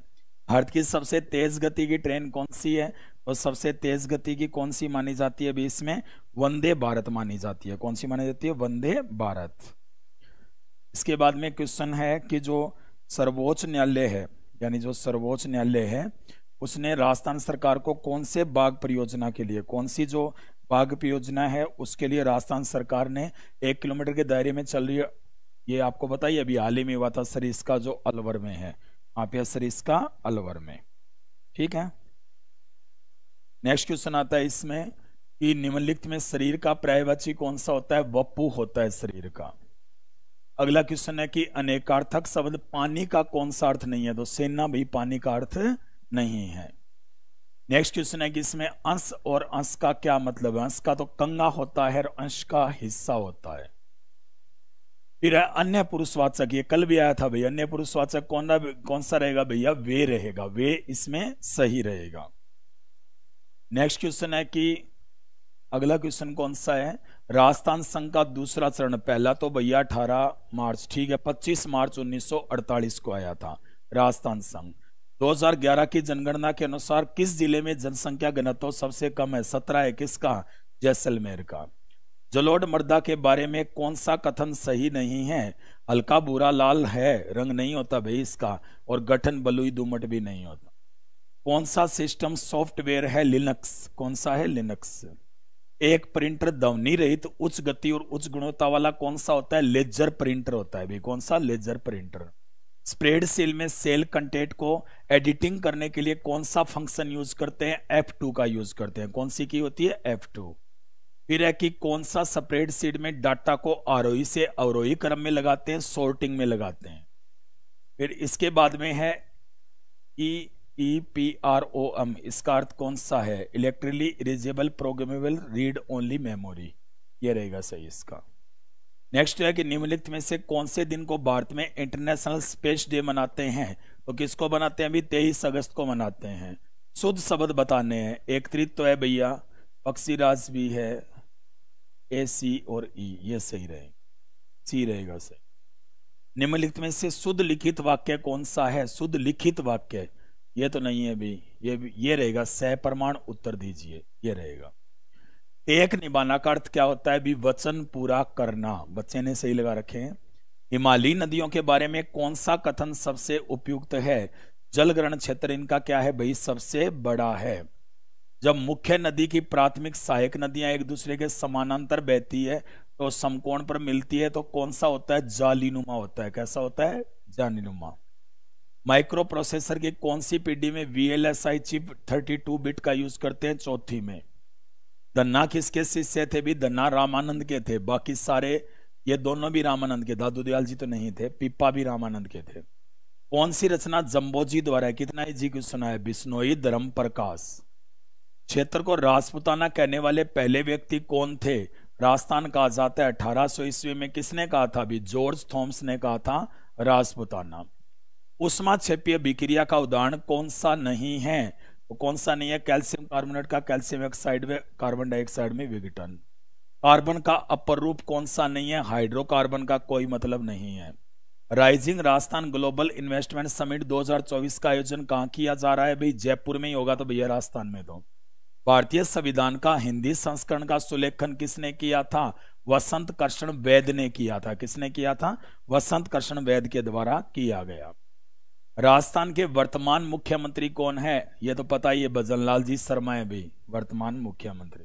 भारत की सबसे तेज गति की ट्रेन कौन सी है और सबसे तेज गति की कौन सी मानी जाती है अभी इसमें वंदे भारत मानी जाती है कौन सी मानी जाती है वंदे भारत इसके बाद में क्वेश्चन है कि जो सर्वोच्च न्यायालय है यानी जो सर्वोच्च न्यायालय है उसने राजस्थान सरकार को कौन से बाघ परियोजना के लिए कौन सी जो बाघ परियोजना है उसके लिए राजस्थान सरकार ने एक किलोमीटर के दायरे में चल रही ये आपको बताइए अभी हाल ही में हुआ था सरिस्का जो अलवर में है वहां पे सरिस्का अलवर में ठीक है नेक्स्ट क्वेश्चन आता है इसमें कि निम्नलिखित में शरीर का प्रायवाची कौन सा होता है वप्पू होता है शरीर का अगला क्वेश्चन है कि अनेकार्थक शब्द पानी का कौन सा अर्थ नहीं है तो सेना भी पानी का अर्थ नहीं है नेक्स्ट क्वेश्चन है कि इसमें अंश और अंश का क्या मतलब है अंश का तो कंगा होता है और अंश का हिस्सा होता है फिर है अन्य पुरुषवाचक ये कल भी आया था भैया अन्य पुरुषवाचक कौन सा कौन सा रहेगा भैया वे रहेगा वे इसमें सही रहेगा नेक्स्ट क्वेश्चन है कि अगला क्वेश्चन कौन सा है राजस्थान संघ का दूसरा चरण पहला तो भैया 18 मार्च ठीक है 25 मार्च 1948 को आया था राजस्थान संघ 2011 की जनगणना के अनुसार किस जिले में जनसंख्या घनत्व सबसे कम है सत्रह है किसका जैसलमेर का जलोड मर्दा के बारे में कौन सा कथन सही नहीं है हल्का बुरा लाल है रंग नहीं होता भाई इसका और गठन बलुई दुमट भी नहीं होता कौन सा सिस्टम सॉफ्टवेयर है लिनक्स कौन सा है लिनक्स एक प्रिंटर दवनी रहित उच्च गति और उच्च गुणवत्ता वाला कौन सा होता है लेजर प्रिंटर होता है कौन सा लेजर प्रिंटर स्प्रेड सेल में सेल कंटेंट को एडिटिंग करने के लिए कौन सा फंक्शन यूज करते हैं टू का यूज करते हैं कौन सी की होती है टू फिर है कि कौन सा स्प्रेड सीड में डाटा को आरोही से अवरोही क्रम में लगाते हैं सोर्टिंग में लगाते हैं फिर इसके बाद में है कि E P R O M इसका अर्थ कौन सा है electrically erasable programmable read only memory ये रहेगा सही इसका नेक्स्ट है कि निम्नलिखित में से कौन से दिन को भारत में इंटरनेशनल स्पेस डे मनाते हैं तो किसको मनाते हैं अभी तेईस अगस्त को मनाते हैं शुद्ध शब्द बताने हैं एकत्रित तो है भैया पक्षीराज भी है ए सी और ई e, ये सही रहेगा सी रहेगा सही निम्नलिखित में से शुद्ध लिखित वाक्य कौन सा है शुद्ध लिखित वाक्य ये तो नहीं है भी ये ये रहेगा सह प्रमाण उत्तर दीजिए ये रहेगा टेक निभाना का अर्थ क्या होता है भी वचन पूरा करना बच्चे ने सही लगा रखे हैं हिमालयी नदियों के बारे में कौन सा कथन सबसे उपयुक्त है जल ग्रहण क्षेत्र इनका क्या है भाई सबसे बड़ा है जब मुख्य नदी की प्राथमिक सहायक नदियां एक दूसरे के समानांतर बहती है तो समकोण पर मिलती है तो कौन सा होता है जालीनुमा होता है कैसा होता है जालीनुमा माइक्रो प्रोसेसर के कौन सी पीढ़ी में V L S I chip thirty two bit का यूज करते हैं चौथी में धन्ना किसके शिष्य थे भी धन्ना रामानंद के थे बाकी सारे ये दोनों भी रामानंद के था जी तो नहीं थे पिप्पा भी रामानंद के थे कौन सी रचना जम्बोजी द्वारा है कितना ही जी सुना है बिश्नोई धर्म प्रकाश क्षेत्र को राजपुताना कहने वाले पहले व्यक्ति कौन थे राजस्थान कहा जाता है अठारह ईस्वी में किसने कहा था अभी जॉर्ज थॉम्स ने कहा था राजपुताना उष्मा क्षेपीय विक्रिया का उदाहरण कौन सा नहीं है तो कौन सा नहीं है कैल्शियम कार्बोनेट का कैल्शियम ऑक्साइड में कार्बन डाइऑक्साइड में विघटन कार्बन का अपर रूप कौन सा नहीं है हाइड्रोकार्बन का कोई मतलब नहीं है rising Rajasthan global investment summit 2024 का आयोजन कहाँ किया जा रहा है भाई जयपुर में ही होगा तो भैया राजस्थान में तो भारतीय संविधान का हिंदी संस्करण का सुलेखन किसने किया था वसंत कर्षण वैद ने किया था किसने किया था वसंत कर्षण वैद के द्वारा किया गया राजस्थान के वर्तमान मुख्यमंत्री कौन है यह तो पता ही है भजनलाल जी शर्मा है भाई वर्तमान मुख्यमंत्री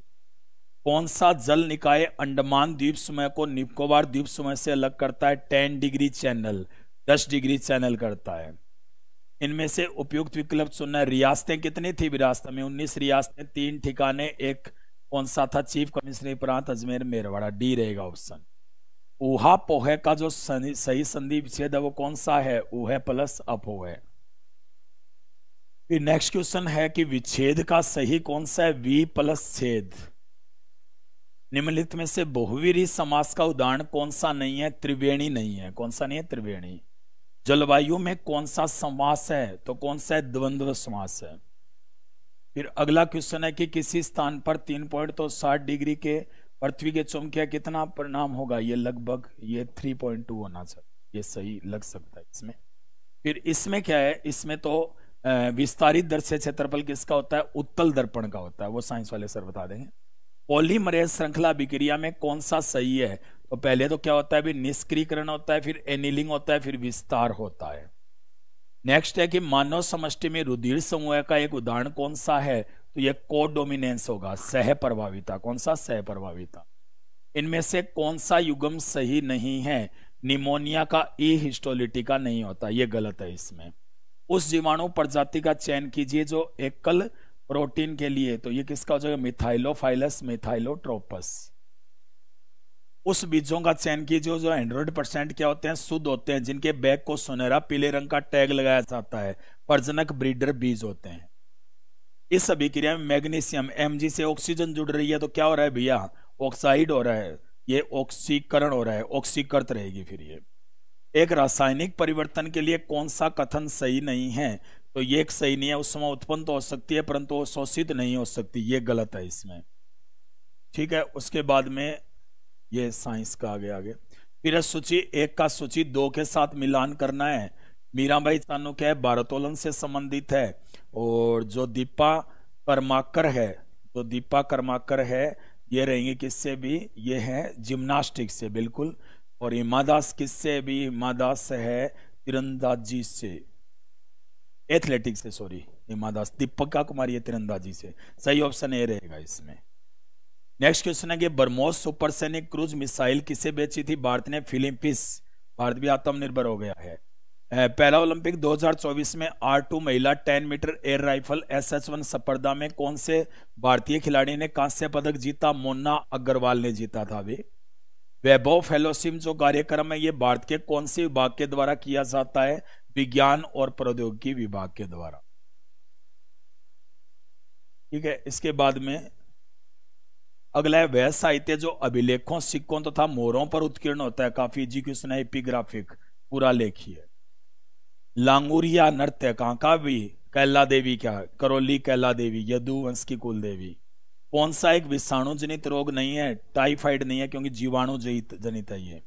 कौन सा जल निकाय अंडमान द्वीप समय को निकोबार द्वीप समय से अलग करता है टेन डिग्री चैनल दस डिग्री चैनल करता है इनमें से उपयुक्त विकल्प सुनना रियासतें कितनी थी विरासत में उन्नीस रियासतें तीन ठिकाने एक कौन सा था चीफ कमिश्नरी प्रांत अजमेर मेरवाड़ा डी रहेगा ऑप्शन उहा पोहे का जो सही संधि विच्छेद है वो कौन सा है उहे प्लस अपोहे फिर नेक्स्ट क्वेश्चन है कि विच्छेद का सही कौन सा है वी प्लस छेद निम्नलिखित में से बहुवीरी समास का उदाहरण कौन सा नहीं है त्रिवेणी नहीं है कौन सा नहीं है त्रिवेणी जलवायु में कौन सा समास है तो कौन सा है द्वंद्व समास है फिर अगला क्वेश्चन है कि किसी स्थान पर तीन पॉइंट तो साठ डिग्री के पृथ्वी के चौंकिया कितना परिणाम होगा ये लगभग ये 3.2 होना चाहिए ये सही लग सकता है इसमें फिर इसमें क्या है इसमें तो विस्तारित दर से क्षेत्रफल किसका होता है उत्तल दर्पण का होता है वो साइंस वाले सर बता देंगे पॉलीमरेज श्रृंखला अभिक्रिया में कौन सा सही है तो पहले तो क्या होता है निष्क्रियकरण होता है फिर एनिलिंग होता है फिर विस्तार होता है नेक्स्ट है कि मानव समष्टि में रुधिर समूह का एक उदाहरण कौन सा है तो यह को डोमिनेंस होगा सह प्रभाविता कौन सा सह प्रभाविता इनमें से कौन सा युगम सही नहीं है निमोनिया का ई हिस्टोलिटिका नहीं होता यह गलत है इसमें उस जीवाणु प्रजाति का चयन कीजिए जो एकल प्रोटीन के लिए तो ये किसका हो जाएगा मिथाइलोफाइलस मिथाइलोट्रोपस उस बीजों का चयन कीजिए जो हंड्रेड परसेंट क्या होते हैं शुद्ध होते हैं जिनके बैग को सुनहरा पीले रंग का टैग लगाया जाता है प्रजनक ब्रीडर बीज होते हैं इस अभिक्रिया में मैग्नीशियम एम से ऑक्सीजन जुड़ रही है तो क्या हो रहा है भैया ऑक्साइड हो रहा है ये ऑक्सीकरण हो रहा है ऑक्सीकृत रहेगी फिर ये एक रासायनिक परिवर्तन के लिए कौन सा कथन सही नहीं है तो ये एक सही नहीं है उस समय उत्पन्न तो हो सकती है परंतु वो शोषित नहीं हो सकती ये गलत है इसमें ठीक है उसके बाद में ये साइंस का आगे आगे फिर सूची एक का सूची दो के साथ मिलान करना है मीराबाई तानु क्या है भारतोलन से संबंधित है और जो दीपा कर्माकर है जो दीपा कर्माकर है ये रहेंगे किससे भी ये है जिम्नास्टिक से बिल्कुल और हिमादास किससे भी हिमादास है तिरंदाजी से एथलेटिक से सॉरी हिमादास दीपका कुमारी है तिरंदाजी से सही ऑप्शन ए रहेगा इसमें नेक्स्ट क्वेश्चन है कि बर्मोस सुपरसैनिक क्रूज मिसाइल किसे बेची थी भारत ने फिलिपिस भारत भी आत्मनिर्भर हो गया है पहला ओलंपिक 2024 में आर टू महिला 10 metre air rifle S H one स्पर्धा में कौन से भारतीय खिलाड़ी ने कांस्य पदक जीता मोन्ना अग्रवाल ने जीता था वे वैभव फेलोशिप जो कार्यक्रम है ये भारत के कौन से विभाग के द्वारा किया जाता है विज्ञान और प्रौद्योगिकी विभाग के द्वारा ठीक है इसके बाद में अगला है वह साहित्य जो अभिलेखों सिक्कों तथा तो मोरों पर उत्कीर्ण होता है काफी जी क्वेश्चन है एपिग्राफिक पूरा लेखी है लांगुरिया नृत्य भी कैला देवी क्या करौली कैला देवी यदुवंश की कुल देवी कौन सा एक विषाणु जनित रोग नहीं है टाइफाइड नहीं है क्योंकि जीवाणु जनित है ये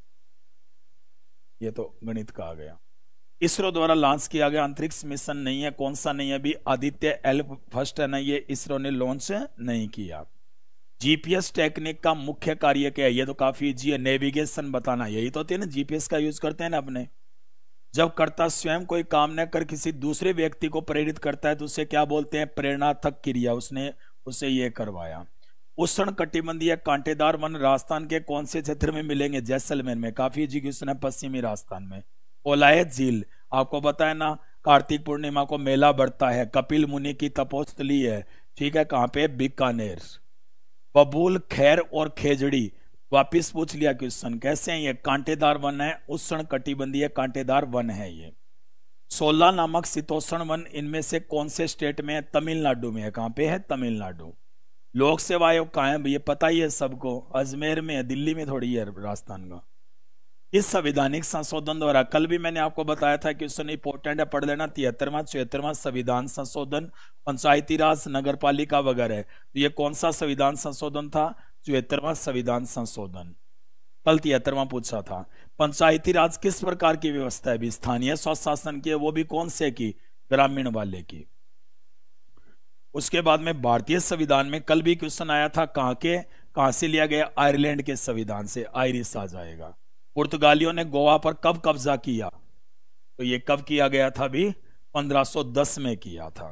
ये तो गणित का आ गया इसरो द्वारा लॉन्च किया गया अंतरिक्ष मिशन नहीं है कौन सा नहीं है अभी आदित्य एल फर्स्ट है ना ये इसरो ने लॉन्च नहीं किया जीपीएस टेक्निक का मुख्य कार्य क्या है ये तो काफी इजी है नेविगेशन बताना यही तो होती है ना जीपीएस का यूज करते हैं ना अपने जब कर्ता स्वयं कोई काम न कर किसी दूसरे व्यक्ति को प्रेरित करता है तो उसे क्या बोलते हैं प्रेरणाथक क्रिया उसने उसे ये करवाया उष्ण कटिबंधीय कांटेदार वन राजस्थान के कौन से क्षेत्र में मिलेंगे जैसलमेर में काफी क्वेश्चन है पश्चिमी राजस्थान में ओलायत झील आपको बताया ना कार्तिक पूर्णिमा को मेला बढ़ता है कपिल मुनि की तपोस्थली है ठीक है कहाँ पे बीकानेर बबूल खैर और खेजड़ी वापिस पूछ लिया क्वेश्चन कैसे है ये कांटेदार वन है उष्ण कटिबंधीय कांटेदार वन है ये सोलह नामक शीतोषण वन इनमें से कौन से स्टेट में है तमिलनाडु में है कहाँ पे है तमिलनाडु लोक सेवा आयोग कहाँ है ये पता ही है सबको अजमेर में है दिल्ली में थोड़ी है राजस्थान का इस संविधानिक संशोधन द्वारा कल भी मैंने आपको बताया था कि उसने इंपोर्टेंट है पढ़ लेना तिहत्तरवा चौहत्तरवा संविधान संशोधन पंचायती राज नगर पालिका वगैरह तो ये कौन सा संविधान संशोधन था चौहत्तरवा संविधान संशोधन कल तिहत्तरवा तो पूछा था पंचायती राज किस प्रकार की व्यवस्था है स्थानीय स्वशासन की वो भी कौन से की ग्रामीण वाले की उसके बाद में भारतीय संविधान में कल भी क्वेश्चन आया था कहां के कहा से लिया गया आयरलैंड के संविधान से आयरिस आ जाएगा पुर्तगालियों ने गोवा पर कब कब्जा किया तो ये कब किया गया था भी 1510 में किया था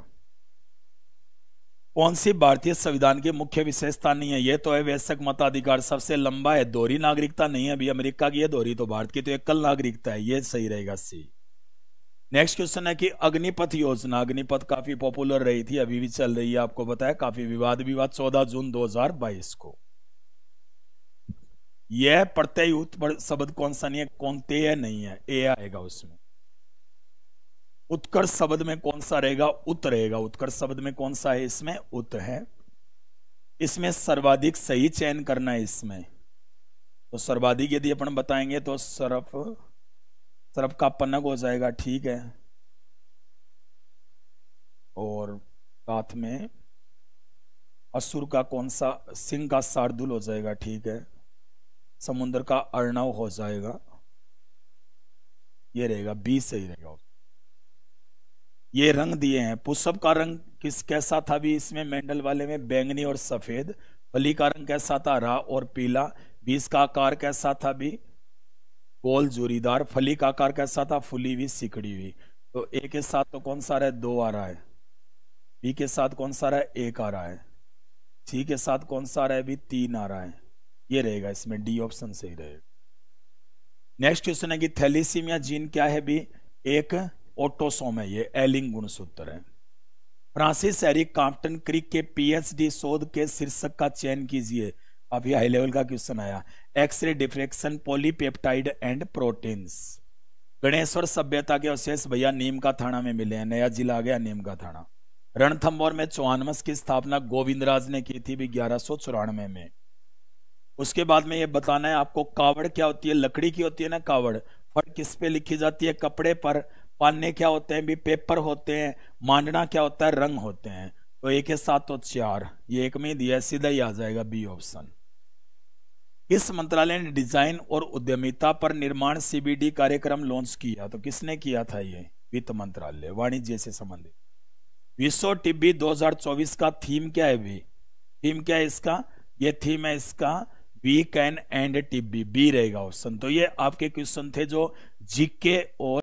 कौन सी भारतीय संविधान की मुख्य विशेषता नहीं है यह तो है वैश्विक मताधिकार सबसे लंबा है दोहरी नागरिकता नहीं है अभी अमेरिका की है दोहरी तो भारत की तो एकल नागरिकता है यह सही रहेगा सी नेक्स्ट क्वेश्चन है कि अग्निपथ योजना अग्निपथ काफी पॉपुलर रही थी अभी भी चल रही है आपको बताया काफी विवाद विवाद चौदह जून दो को यह प्रत्यय शब्द कौन सा नहीं है कौन ते है नहीं है ए आएगा उसमें उत्कर्ष शब्द में कौन सा रहेगा उत रहेगा उत्कर्ष शब्द में कौन सा है इसमें उत है इसमें सर्वाधिक सही चयन करना है इसमें तो सर्वाधिक यदि अपन बताएंगे तो सर्फ सर्फ का पनग हो जाएगा ठीक है और साथ में असुर का कौन सा सिंह का शार्दुल हो जाएगा ठीक है समुद्र का अर्णव हो जाएगा ये रहेगा बी सही रहेगा ये रंग दिए हैं पुष्प का रंग किस कैसा था भी इसमें मेंडल वाले में बैंगनी और सफेद फली का रंग कैसा था रा और पीला बीस का आकार कैसा था भी गोल जोरीदार फली का आकार कैसा था फुली हुई सिकड़ी हुई तो ए के साथ तो कौन सा रहा है दो आ रहा है बी के साथ कौन सा रहा है एक आ रहा है सी के साथ कौन सा आ रहा है भी तीन आ रहा है ये रहेगा इसमें डी ऑप्शन सही रहेगा नेक्स्ट क्वेश्चन है कि थैलीसीमिया जीन क्या है भी एक ऑटोसोम है ये एलिंग गुणसूत्र है फ्रांसिस एरिक काम्पटन क्रिक के पीएचडी शोध के शीर्षक का चयन कीजिए अभी हाई लेवल का क्वेश्चन आया xray diffraction polypeptide and proteins Ganeshwar सभ्यता के अवशेष भैया नीम का थाना में मिले हैं नया जिला आ गया नीम का थाना रणथम्बोर में चौहानमस की स्थापना गोविंदराज ने की थी भी ग्यारह में उसके बाद में ये बताना है आपको कावड़ क्या होती है लकड़ी की होती है ना कावड़ फट किस पे लिखी जाती है कपड़े पर पन्ने क्या होते हैं भी पेपर होते हैं मांडना क्या होता है रंग होते हैं तो एक है सात और चार ये एक में दिया सीधा ही आ जाएगा बी ऑप्शन इस मंत्रालय ने डिजाइन और उद्यमिता पर निर्माण सीबीडी कार्यक्रम लॉन्च किया तो किसने किया था ये वित्त मंत्रालय वाणिज्य से संबंधित विश्व टिब्बी 2024 का थीम क्या है भी थीम क्या है इसका ये थीम है इसका वी कैन एंड टिब्बी बी रहेगा ऑप्शन तो ये आपके क्वेश्चन थे जो जीके और